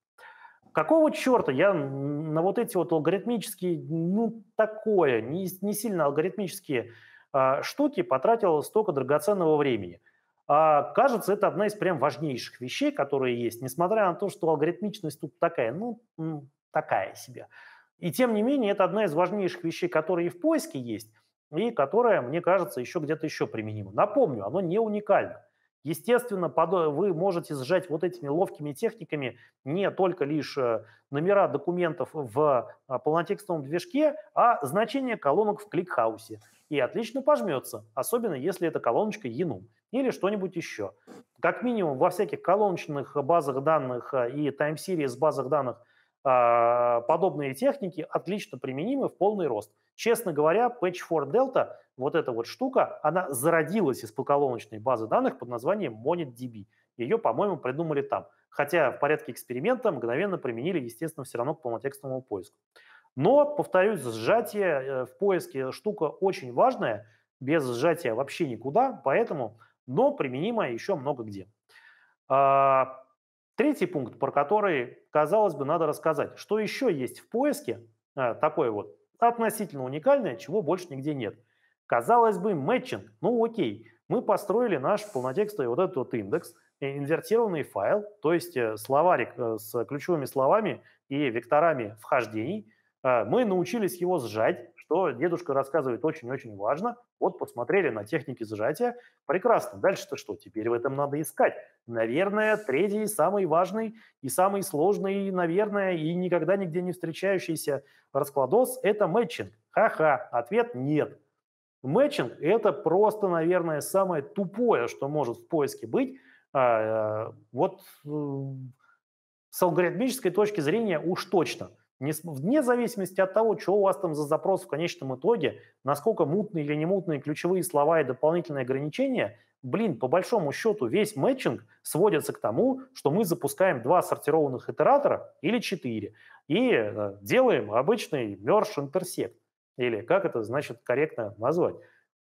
Какого черта я на вот эти вот алгоритмические, ну, такое, не, не сильно алгоритмические э, штуки потратил столько драгоценного времени? А, кажется, это одна из прям важнейших вещей, которые есть, несмотря на то, что алгоритмичность тут такая, ну, такая себе. И тем не менее, это одна из важнейших вещей, которые в поиске есть и которое, мне кажется, еще где-то еще применимо. Напомню, оно не уникально. Естественно, э, вы можете сжать вот этими ловкими техниками не только лишь э, номера документов в а, полнотекстовом движке, а значение колонок в кликхаусе. И отлично пожмется, особенно если это колоночка Enum или что-нибудь еще. Как минимум во всяких колоночных базах данных э, и таймсерии с базах данных а, подобные техники отлично применимы в полный рост. Честно говоря, patch for Delta, вот эта вот штука, она зародилась из поколоночной базы данных под названием MonetDB. Ее, по-моему, придумали там. Хотя в порядке эксперимента мгновенно применили, естественно, все равно к полнотекстовому поиску. Но, повторюсь, сжатие э, в поиске штука очень важная, без сжатия вообще никуда, поэтому, но применимо еще много где. А, третий пункт, про который, казалось бы, надо рассказать. Что еще есть в поиске а, такой вот относительно уникальное, чего больше нигде нет. Казалось бы, мэтчинг, ну окей, мы построили наш полнотекстовый вот этот вот индекс, э, инвертированный файл, то есть э, словарик э, с ключевыми словами и векторами вхождений. Мы научились его сжать, что дедушка рассказывает очень-очень важно. Вот посмотрели на техники зажатия. Прекрасно. Дальше-то что? Теперь в этом надо искать. Наверное, третий, самый важный и самый сложный, наверное, и никогда нигде не встречающийся раскладос – это мэтчинг. Ха-ха. Ответ – нет. Мэтчинг – это просто, наверное, самое тупое, что может в поиске быть. А, э, вот э, с алгоритмической точки зрения уж точно – вне зависимости от того, что у вас там за запрос в конечном итоге, насколько мутные или не мутные ключевые слова и дополнительные ограничения, блин, по большому счету весь мэтчинг сводится к тому, что мы запускаем два сортированных итератора или четыре и э, делаем обычный мерж интерсект, или как это значит корректно назвать.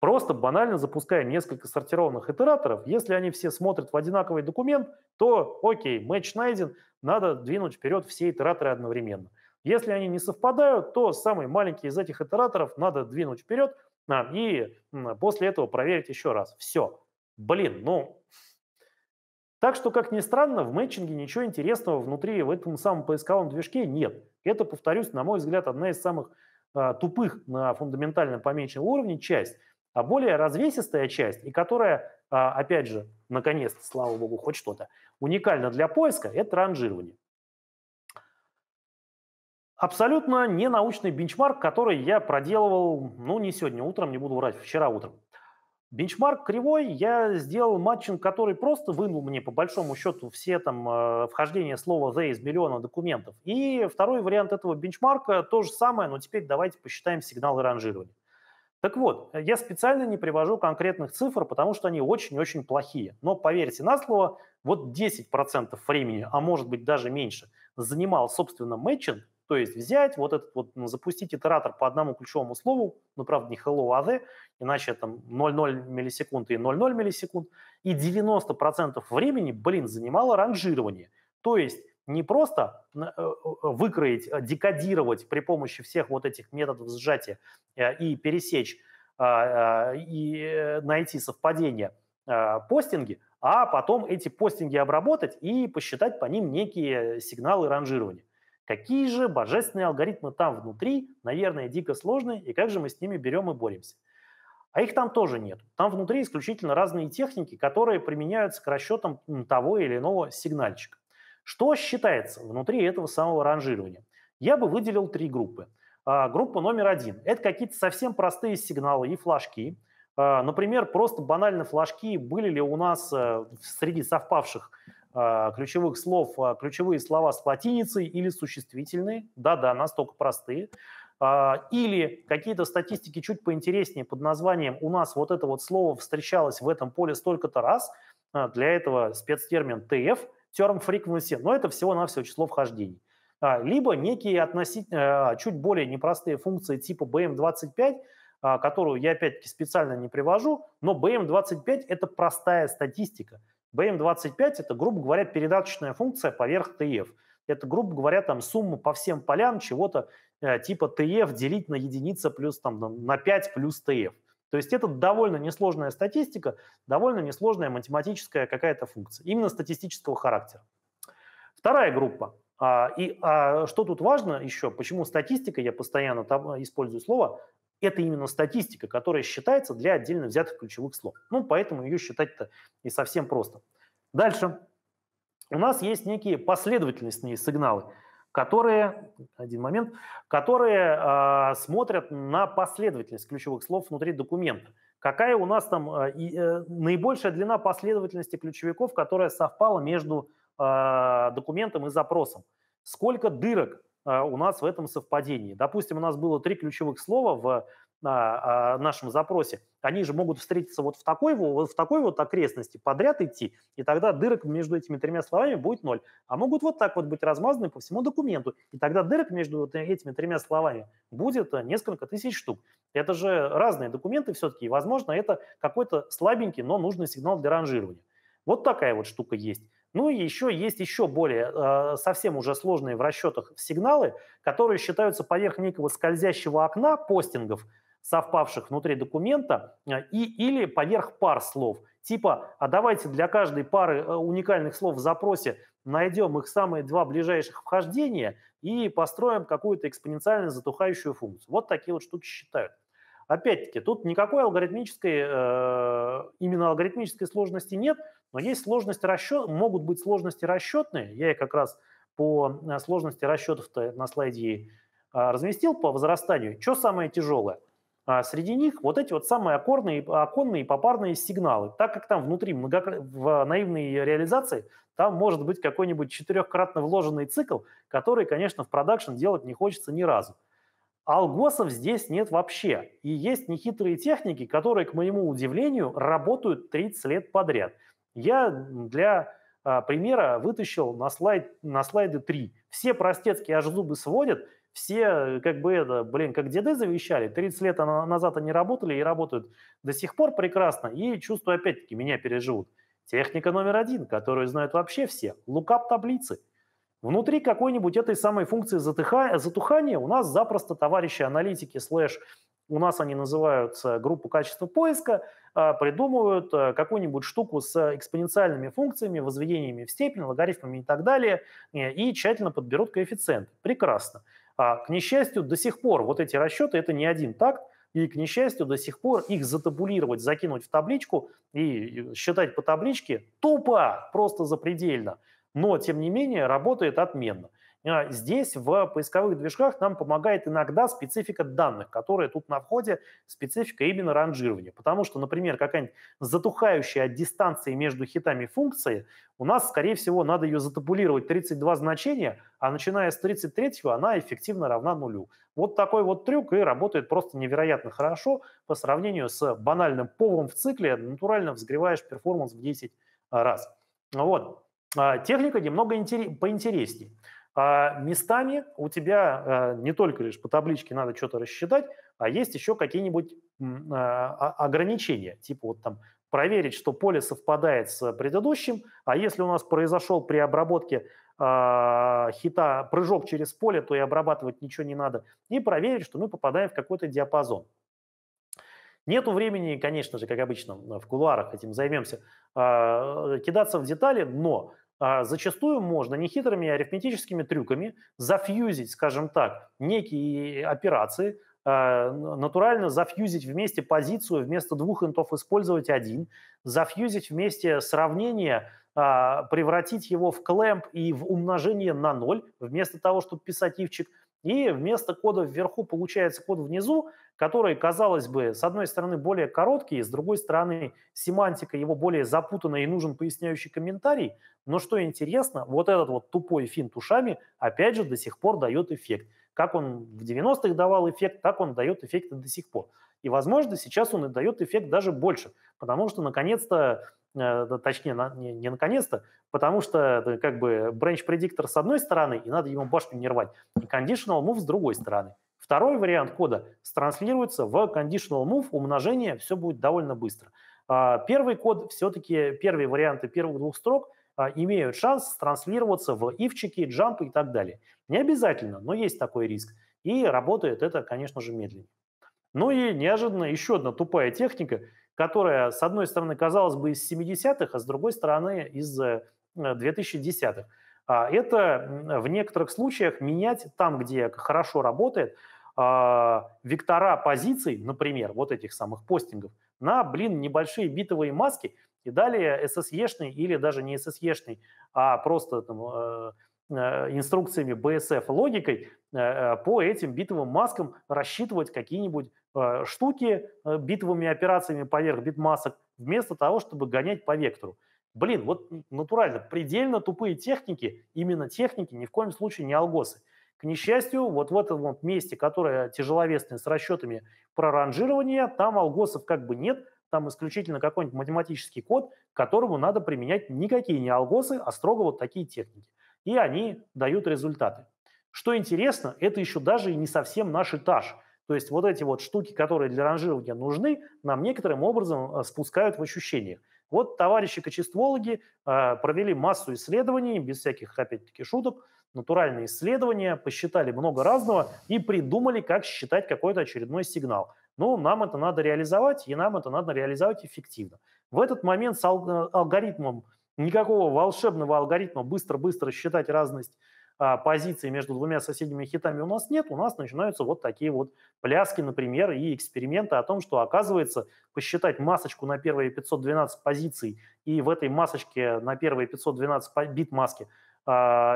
Просто банально запускаем несколько сортированных итераторов. Если они все смотрят в одинаковый документ, то окей, матч найден, надо двинуть вперед все итераторы одновременно. Если они не совпадают, то самый маленький из этих итераторов надо двинуть вперед а, и после этого проверить еще раз. Все. Блин, ну... Так что, как ни странно, в мэтчинге ничего интересного внутри в этом самом поисковом движке нет. Это, повторюсь, на мой взгляд, одна из самых э, тупых на фундаментально помеченном уровне часть. А более развесистая часть, и которая, э, опять же, наконец-то, слава богу, хоть что-то, уникальна для поиска, это ранжирование. Абсолютно ненаучный бенчмарк, который я проделывал, ну, не сегодня утром, не буду врать, вчера утром. Бенчмарк кривой я сделал матчинг, который просто вынул мне по большому счету все там э, вхождения слова the из миллиона документов. И второй вариант этого бенчмарка то же самое, но теперь давайте посчитаем сигналы ранжирования. Так вот, я специально не привожу конкретных цифр, потому что они очень-очень плохие. Но поверьте на слово, вот 10% времени, а может быть даже меньше, занимал, собственно, мэтчинг, то есть взять вот этот вот, ну, запустить итератор по одному ключевому слову, ну, правда, не hello, а the, иначе там 0,0 миллисекунд и 0,0 миллисекунд, и 90% времени, блин, занимало ранжирование. То есть не просто э, э, выкроить, э, декодировать при помощи всех вот этих методов сжатия и пересечь, а, и найти совпадение постинги, а потом эти постинги обработать и посчитать по ним некие сигналы ранжирования. Какие же божественные алгоритмы там внутри, наверное, дико сложные, и как же мы с ними берем и боремся? А их там тоже нет. Там внутри исключительно разные техники, которые применяются к расчетам того или иного сигнальчика. Что считается внутри этого самого ранжирования? Я бы выделил три группы. А, группа номер один – это какие-то совсем простые сигналы и флажки. А, например, просто банально флажки были ли у нас а, среди совпавших а, ключевых слов, а, ключевые слова с латиницей или существительные, да-да, настолько простые, а, или какие-то статистики чуть поинтереснее под названием «У нас вот это вот слово встречалось в этом поле столько-то раз», для этого спецтермин TF, term frequency, но это всего-навсего число вхождений. Либо некие относительно, чуть более непростые функции типа BM25, которую я опять-таки специально не привожу, но BM25 – это простая статистика – BM25 – это, грубо говоря, передаточная функция поверх TF. Это, грубо говоря, там сумма по всем полям чего-то э, типа TF делить на единица плюс там на 5 плюс TF. То есть это довольно несложная статистика, довольно несложная математическая какая-то функция, именно статистического характера. Вторая группа. А, и а, что тут важно еще, почему статистика, я постоянно там э, использую слово, это именно статистика, которая считается для отдельно взятых ключевых слов. Ну, поэтому ее считать-то не совсем просто. Дальше. У нас есть некие последовательностные сигналы, которые, один момент, которые э, смотрят на последовательность ключевых слов внутри документа. Какая у нас там э, э, наибольшая длина последовательности ключевиков, которая совпала между э, документом и запросом? Сколько дырок а, у нас в этом совпадении. Допустим, у нас было три ключевых слова в а, а, нашем запросе, они же могут встретиться вот в такой вот, в такой вот окрестности, подряд идти, и тогда дырок между этими тремя словами будет ноль. А могут вот так вот быть размазаны по всему документу, и тогда дырок между этими тремя словами будет э, несколько тысяч штук. Это же разные документы все-таки, и, возможно, это какой-то слабенький, но нужный сигнал для ранжирования. Вот такая вот штука есть. Ну и еще есть еще более а, совсем уже сложные в расчетах сигналы, которые считаются поверх некого скользящего окна постингов, совпавших внутри документа, а, и, или поверх пар слов. Типа, а давайте для каждой пары э, уникальных слов в запросе найдем их самые два ближайших вхождения и построим какую-то экспоненциально затухающую функцию. Вот такие вот штуки считают. Опять-таки, тут никакой алгоритмической, э, именно алгоритмической сложности нет – но есть сложности расчет, могут быть сложности расчетные. Я как раз по э, сложности расчетов на слайде а, разместил по возрастанию. Что самое тяжелое? А, среди них вот эти вот самые оконные, оконные и попарные сигналы. Так как там внутри многокр... в наивной реализации, там может быть какой-нибудь четырехкратно вложенный цикл, который, конечно, в продакшн делать не хочется ни разу. Алгосов здесь нет вообще. И есть нехитрые техники, которые, к моему удивлению, работают 30 лет подряд – я для а, примера вытащил на, слайд, на слайды 3. Все простецкие аж зубы сводят, все э, как бы это, блин, как деды завещали, 30 лет назад они работали и работают до сих пор прекрасно, и чувствую, опять-таки, меня переживут. Техника номер один, которую знают вообще все, лукап таблицы. Внутри какой-нибудь этой самой функции затыха... затухания у нас запросто товарищи аналитики слэш у нас они называются группу качества поиска, а, придумывают а, какую-нибудь штуку с экспоненциальными функциями, возведениями в степень, логарифмами и так далее, э, и тщательно подберут коэффициент. Прекрасно. А, к несчастью, до сих пор вот эти расчеты – это не один такт, и, к несчастью, до сих пор их затабулировать, закинуть в табличку и считать по табличке тупо, просто запредельно. Но, тем не менее, работает отменно – а, здесь в поисковых движках нам помогает иногда специфика данных, которые тут на входе, специфика именно ранжирования. Потому что, например, какая-нибудь затухающая от дистанции между хитами функции, у нас, скорее всего, надо ее затабулировать 32 значения, а начиная с 33 она эффективно равна нулю. Вот такой вот трюк и работает просто невероятно хорошо по сравнению с банальным повом в цикле, натурально взгреваешь перформанс в 10 раз. Вот. А, техника немного поинтереснее. А местами у тебя э, не только лишь по табличке надо что-то рассчитать, а есть еще какие-нибудь э, а, ограничения, типа вот там проверить, что поле совпадает с предыдущим, а если у нас произошел при обработке а, хита прыжок через поле, то и обрабатывать ничего не надо, и проверить, что мы попадаем в какой-то диапазон. Нету времени, конечно же, как обычно в кулуарах этим займемся, а, кидаться в детали, но а, зачастую можно нехитрыми а арифметическими трюками зафьюзить, скажем так, некие операции, а, натурально зафьюзить вместе позицию, вместо двух интов использовать один, зафьюзить вместе сравнение, превратить его в клэмп и в умножение на ноль, вместо того, чтобы писать ивчик – и вместо кода вверху получается код внизу, который, казалось бы, с одной стороны более короткий, с другой стороны семантика его более запутанная и нужен поясняющий комментарий. Но что интересно, вот этот вот тупой финт ушами, опять же, до сих пор дает эффект. Как он в 90-х давал эффект, так он дает эффект и до сих пор. И, возможно, сейчас он и дает эффект даже больше, потому что, наконец-то, Э, точнее, на, не, не наконец-то, потому что как бы branch predictor с одной стороны, и надо ему башню не рвать, и conditional move с другой стороны. Второй вариант кода транслируется в conditional move, умножение, все будет довольно быстро. А, первый код, все-таки первые варианты первых двух строк а, имеют шанс транслироваться в ивчики, джампы и так далее. Не обязательно, но есть такой риск. И работает это, конечно же, медленнее. Ну и неожиданно еще одна тупая техника – которая, с одной стороны, казалось бы, из 70-х, а с другой стороны, из 2010-х. Э, э, а это в некоторых случаях менять там, где хорошо работает, а, вектора позиций, например, вот этих самых постингов, на, блин, небольшие битовые маски и далее SSE-шный или даже не SSE-шный, а просто там, э, инструкциями BSF логикой по этим битовым маскам рассчитывать какие-нибудь Э, штуки э, битвовыми операциями поверх битмасок, вместо того, чтобы гонять по вектору. Блин, вот натурально, предельно тупые техники, именно техники, ни в коем случае не алгосы. К несчастью, вот в этом вот месте, которое тяжеловесное с расчетами проранжирования там алгосов как бы нет, там исключительно какой-нибудь математический код, к которому надо применять никакие не алгосы, а строго вот такие техники. И они дают результаты. Что интересно, это еще даже и не совсем наш этаж – то есть вот эти вот штуки, которые для ранжирования нужны, нам некоторым образом э, спускают в ощущениях. Вот товарищи качествологи э, провели массу исследований, без всяких, опять-таки, шуток, натуральные исследования, посчитали много разного и придумали, как считать какой-то очередной сигнал. Ну, нам это надо реализовать, и нам это надо реализовать эффективно. В этот момент с алгоритмом, никакого волшебного алгоритма быстро-быстро считать разность а, позиции между двумя соседними хитами у нас нет, у нас начинаются вот такие вот пляски, например, и эксперименты о том, что оказывается посчитать масочку на первые 512 позиций и в этой масочке на первые 512 бит маски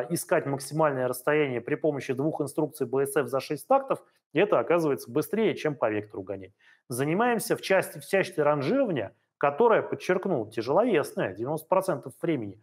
искать максимальное расстояние при помощи двух инструкций BSF за 6 тактов, это оказывается быстрее, чем по вектору гонять. Занимаемся в части, в части ранжирования, которая, подчеркнул тяжеловесная, 90% времени,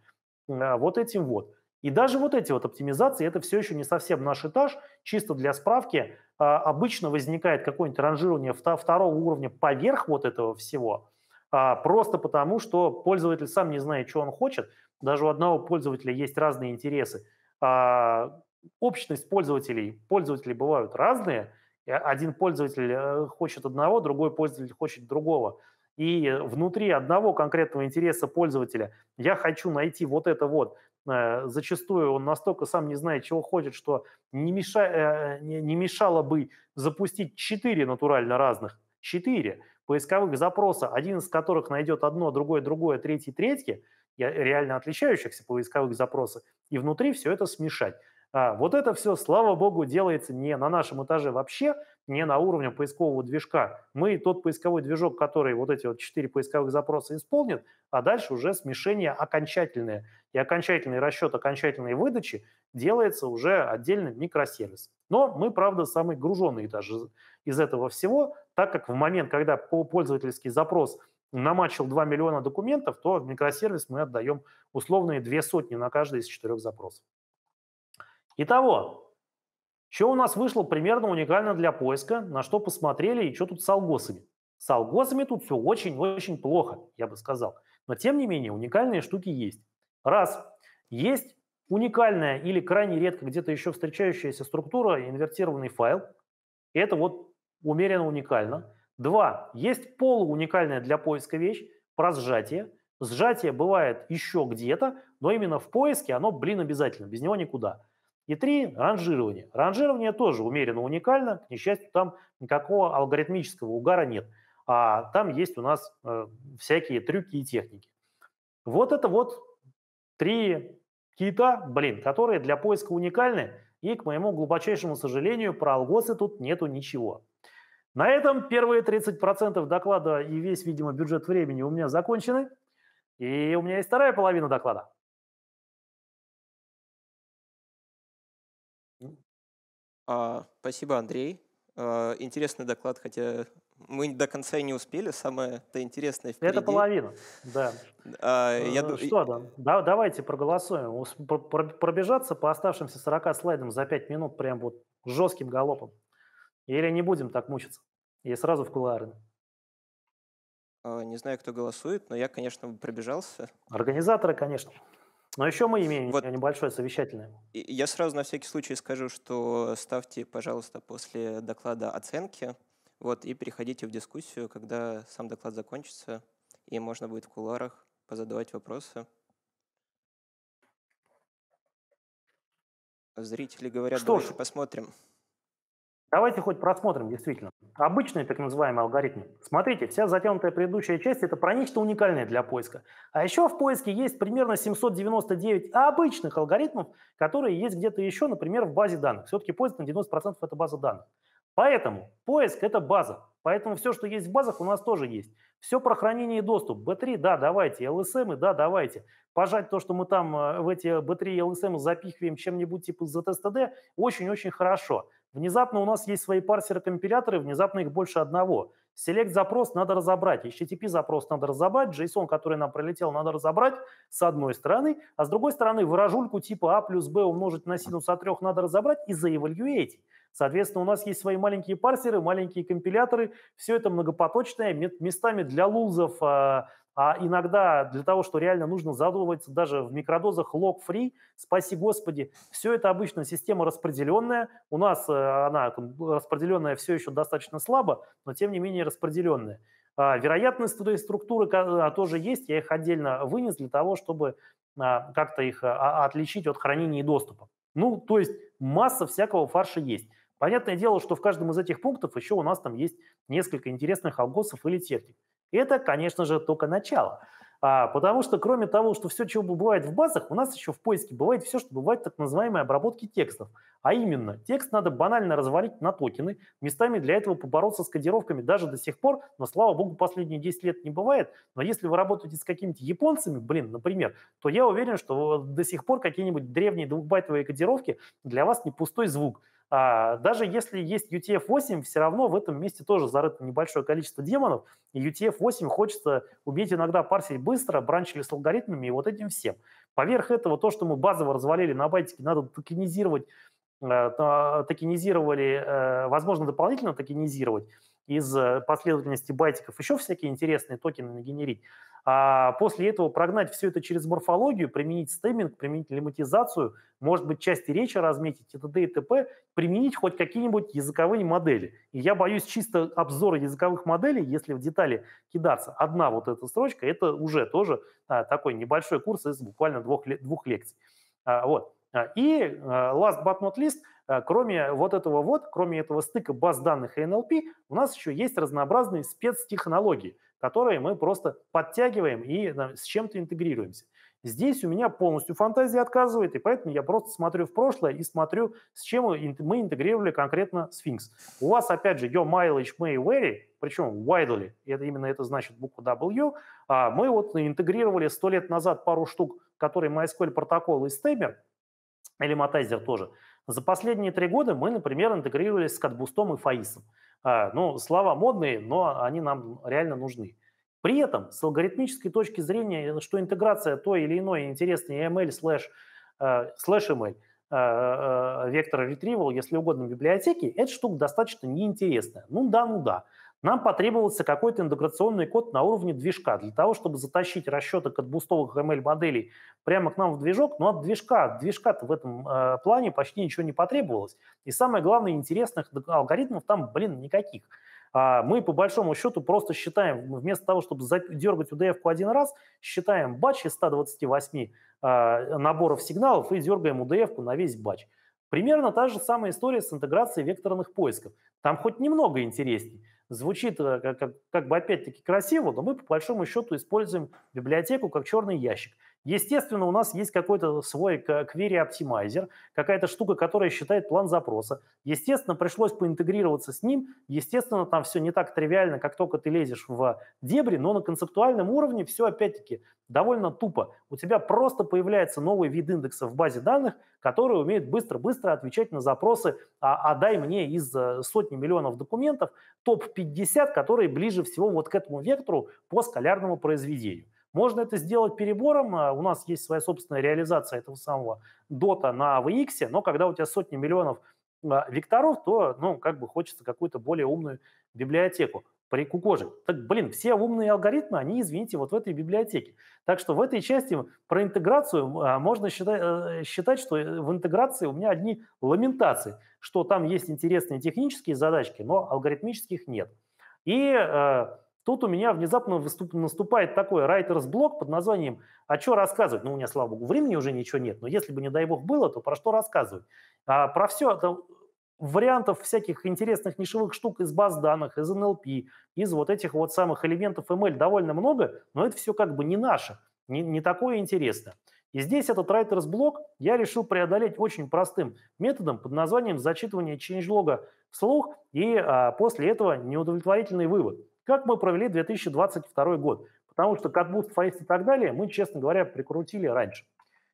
а, вот этим вот. И даже вот эти вот оптимизации, это все еще не совсем наш этаж. Чисто для справки, а, обычно возникает какое-нибудь ранжирование второго уровня поверх вот этого всего, а, просто потому, что пользователь сам не знает, что он хочет. Даже у одного пользователя есть разные интересы. А, общность пользователей, пользователи бывают разные. Э, один пользователь э, хочет одного, другой пользователь хочет другого и внутри одного конкретного интереса пользователя я хочу найти вот это вот, Э, зачастую он настолько сам не знает, чего хочет, что не, меша, э, э, не мешало бы запустить четыре натурально разных, четыре поисковых запроса, один из которых найдет одно, другое, другое, третье, третье, реально отличающихся поисковых запросов, и внутри все это смешать. А, вот это все, слава богу, делается не на нашем этаже вообще, не на уровне поискового движка. Мы тот поисковой движок, который вот эти вот четыре поисковых запроса исполнит, а дальше уже смешение окончательное. И окончательный расчет окончательной выдачи делается уже отдельным микросервис. Но мы, правда, самые груженные даже из этого всего, так как в момент, когда пользовательский запрос намачил 2 миллиона документов, то в микросервис мы отдаем условные две сотни на каждый из четырех запросов. Итого, что у нас вышло примерно уникально для поиска, на что посмотрели и что тут с алгосами. С алгосами тут все очень-очень плохо, я бы сказал. Но тем не менее, уникальные штуки есть. Раз, есть уникальная или крайне редко где-то еще встречающаяся структура, инвертированный файл. Это вот умеренно уникально. Два, есть полууникальная для поиска вещь про сжатие. Сжатие бывает еще где-то, но именно в поиске оно, блин, обязательно, без него никуда. И три – ранжирование. Ранжирование тоже умеренно уникально, к несчастью, там никакого алгоритмического угара нет. А там есть у нас э, всякие трюки и техники. Вот это вот три кита, блин, которые для поиска уникальны, и, к моему глубочайшему сожалению, про алгосы тут нету ничего. На этом первые 30% доклада и весь, видимо, бюджет времени у меня закончены. И у меня есть вторая половина доклада. А, спасибо, Андрей. А, интересный доклад, хотя мы до конца и не успели. Самое-то интересное впереди. Это половина, да. А, э, я... Что, да, да, давайте проголосуем. Пробежаться по оставшимся 40 слайдам за 5 минут прям вот жестким галопом. Или не будем так мучиться? И сразу в кулуары. А, не знаю, кто голосует, но я, конечно, пробежался. Организаторы, конечно. Но еще мы имеем вот небольшое совещательное. Я сразу на всякий случай скажу, что ставьте, пожалуйста, после доклада оценки, вот, и переходите в дискуссию, когда сам доклад закончится, и можно будет в куларах позадавать вопросы. Зрители говорят, что давайте ж. посмотрим. Давайте хоть просмотрим, действительно. Обычные так называемые алгоритмы. Смотрите, вся затянутая предыдущая часть – это про нечто уникальное для поиска. А еще в поиске есть примерно 799 обычных алгоритмов, которые есть где-то еще, например, в базе данных. Все-таки поиск на 90% – это база данных. Поэтому поиск – это база. Поэтому все, что есть в базах, у нас тоже есть. Все про хранение и доступ. B3, да, давайте. LSM, эм да, давайте. Пожать то, что мы там э, в эти B3 и LSM эм запихиваем чем-нибудь типа ZSTD, очень-очень хорошо. Внезапно у нас есть свои парсеры-компиляторы, внезапно их больше одного. Select-запрос надо разобрать, HTTP-запрос надо разобрать, JSON, который нам пролетел, надо разобрать с одной стороны, а с другой стороны выражульку типа a а плюс b умножить на синус от а 3 надо разобрать и заэвальюеть. Соответственно, у нас есть свои маленькие парсеры, маленькие компиляторы, все это многопоточное, местами для лузов, а, а иногда для того, что реально нужно задумываться даже в микродозах лог-фри, спаси господи, все это обычно система распределенная. У нас э, она ну, распределенная все еще достаточно слабо, но тем не менее распределенная. А вероятность этой структуры э, тоже есть, я их отдельно вынес для того, чтобы а, как-то их э, отличить от хранения и доступа. Ну, то есть масса всякого фарша есть. Понятное дело, что в каждом из этих пунктов еще у нас там есть несколько интересных алгосов или техник. Это, конечно же, только начало. А, потому что, кроме того, что все, чего бывает в базах, у нас еще в поиске бывает все, что бывает в так называемой обработки текстов. А именно, текст надо банально развалить на токены, местами для этого побороться с кодировками даже до сих пор, но, слава богу, последние 10 лет не бывает. Но если вы работаете с какими-то японцами, блин, например, то я уверен, что до сих пор какие-нибудь древние двухбайтовые кодировки для вас не пустой звук. А, даже если есть UTF-8, все равно в этом месте тоже зарыто небольшое количество демонов, и UTF-8 хочется уметь иногда парсить быстро, бранчили с алгоритмами и вот этим всем. Поверх этого то, что мы базово развалили на байтике, надо токенизировать, э, токенизировали, э, возможно, дополнительно токенизировать из э, последовательности байтиков еще всякие интересные токены нагенерить. А после этого прогнать все это через морфологию, применить стемминг, применить лематизацию, может быть, части речи разметить и т.д. и т.п., применить хоть какие-нибудь языковые модели. И я боюсь чисто обзора языковых моделей, если в детали кидаться. Одна вот эта строчка – это уже тоже а, такой небольшой курс из буквально двух, двух лекций. А, вот. А, и а, last but not least, а, кроме вот этого вот, кроме этого стыка баз данных и NLP, у нас еще есть разнообразные спецтехнологии которые мы просто подтягиваем и э, с чем-то интегрируемся. Здесь у меня полностью фантазия отказывает, и поэтому я просто смотрю в прошлое и смотрю, с чем мы интегрировали конкретно Sphinx. У вас, опять же, your mileage may vary, причем widely, это именно это значит букву W. А мы вот интегрировали сто лет назад пару штук, которые MySQL протокол и Stemmer, или Мотайзер тоже. За последние три года мы, например, интегрировались с Катбустом и Фаисом. А, ну, слова модные, но они нам реально нужны. При этом, с алгоритмической точки зрения, что интеграция той или иной интересной ML slash а, слэш ML, а, вектор retrieval, если угодно, библиотеки, эта штука достаточно неинтересная. Ну да, ну да нам потребовался какой-то интеграционный код на уровне движка. Для того, чтобы затащить расчеты от бустовых ML-моделей прямо к нам в движок, но от движка, от движка-то в этом э, плане почти ничего не потребовалось. И самое главное, интересных алгоритмов там, блин, никаких. А мы по большому счету просто считаем, вместо того, чтобы дергать UDF один раз, считаем батч из 128 э, наборов сигналов и дергаем UDF на весь батч. Примерно та же самая история с интеграцией векторных поисков. Там хоть немного интересней. Звучит э, как, как, как бы опять-таки красиво, но мы по большому счету используем библиотеку как черный ящик – Естественно, у нас есть какой-то свой query-оптимайзер, какая-то штука, которая считает план запроса. Естественно, пришлось поинтегрироваться с ним. Естественно, там все не так тривиально, как только ты лезешь в дебри, но на концептуальном уровне все, опять-таки, довольно тупо. У тебя просто появляется новый вид индекса в базе данных, который умеет быстро-быстро отвечать на запросы а, «А дай мне из э, сотни миллионов документов топ-50, которые ближе всего вот к этому вектору по скалярному произведению». Можно это сделать перебором. А, у нас есть своя собственная реализация этого самого дота на VX, но когда у тебя сотни миллионов а, векторов, то, ну, как бы хочется какую-то более умную библиотеку прикукожить. Так, блин, все умные алгоритмы, они, извините, вот в этой библиотеке. Так что в этой части про интеграцию а, можно считать, э, считать, что э, в интеграции у меня одни ламентации, что там есть интересные технические задачки, но алгоритмических нет. И э, Тут у меня внезапно выступ, наступает такой райтерс блок под названием «А что рассказывать?». Ну, у меня, слава богу, времени уже ничего нет, но если бы, не дай бог, было, то про что рассказывать? А про все это вариантов всяких интересных нишевых штук из баз данных, из NLP, из вот этих вот самых элементов ML эм довольно много, но это все как бы не наше, не, не такое интересно. И здесь этот writers блок я решил преодолеть очень простым методом под названием зачитывание changelog вслух и а, после этого неудовлетворительный вывод – как мы провели 2022 год. Потому что Катбуст, Фаист и так далее мы, честно говоря, прикрутили раньше.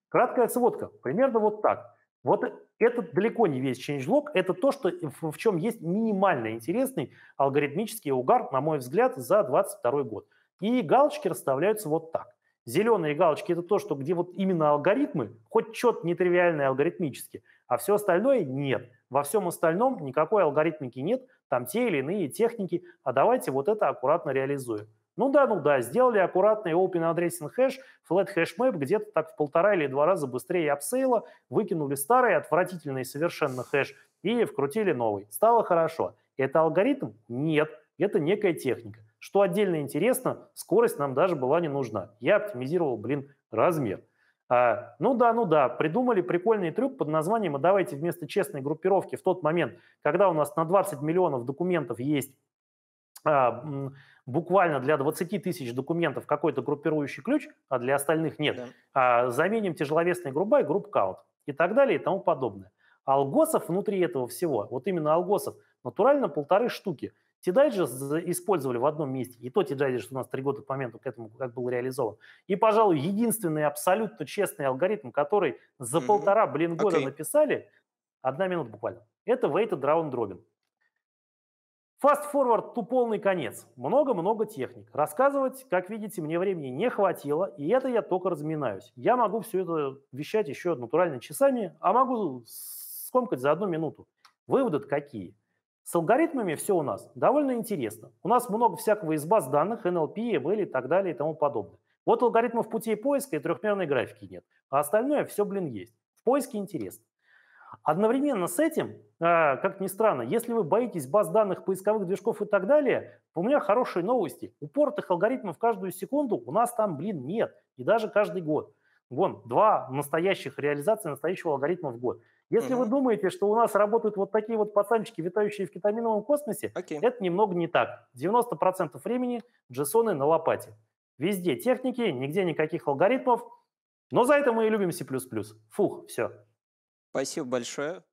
Краткая сводка. Примерно вот так. Вот это далеко не весь changelog, это то, что, в чем есть минимально интересный алгоритмический угар, на мой взгляд, за 2022 год. И галочки расставляются вот так. Зеленые галочки – это то, что где вот именно алгоритмы, хоть что-то нетривиальное алгоритмически, а все остальное нет. Во всем остальном никакой алгоритмики нет, там те или иные техники, а давайте вот это аккуратно реализуем. Ну да, ну да, сделали аккуратный open addressing Hash, flat hash map где-то так в полтора или два раза быстрее апсейла, выкинули старый, отвратительный совершенно хэш и вкрутили новый. Стало хорошо. Это алгоритм? Нет, это некая техника. Что отдельно интересно, скорость нам даже была не нужна. Я оптимизировал, блин, размер. А, ну да, ну да, придумали прикольный трюк под названием «А давайте вместо честной группировки в тот момент, когда у нас на 20 миллионов документов есть а, буквально для 20 тысяч документов какой-то группирующий ключ, а для остальных нет, да. А заменим тяжеловесный группа и групп каунт и так далее и тому подобное. Алгосов внутри этого всего, вот именно алгосов, натурально полторы штуки – T-Digest использовали в одном месте. И то T-Digest у нас три года к моменту к этому как был реализован. И, пожалуй, единственный абсолютно честный алгоритм, который за mm-hmm. полтора, блин, года okay. написали, одна минута буквально, это Weighted Round Robin. Fast forward to полный конец. Много-много техник. Рассказывать, как видите, мне времени не хватило, и это я только разминаюсь. Я могу все это вещать еще натурально часами, а могу скомкать за одну минуту. Выводы какие? С алгоритмами все у нас довольно интересно. У нас много всякого из баз данных, NLP, ML эм и так далее и тому подобное. Вот алгоритмов путей поиска и трехмерной графики нет. А остальное все, блин, есть. В поиске интересно. Одновременно с этим, э, как ни странно, если вы боитесь баз данных, поисковых движков и так далее, у меня хорошие новости. Упоротых алгоритмов каждую секунду у нас там, блин, нет. И даже каждый год. Вон, два настоящих реализации настоящего алгоритма в год. Если угу. вы думаете, что у нас работают вот такие вот пацанчики, витающие в кетаминовом космосе, Окей. это немного не так. 90% времени джессоны на лопате. Везде техники, нигде никаких алгоритмов. Но за это мы и любим C++. Фух, все. Спасибо большое.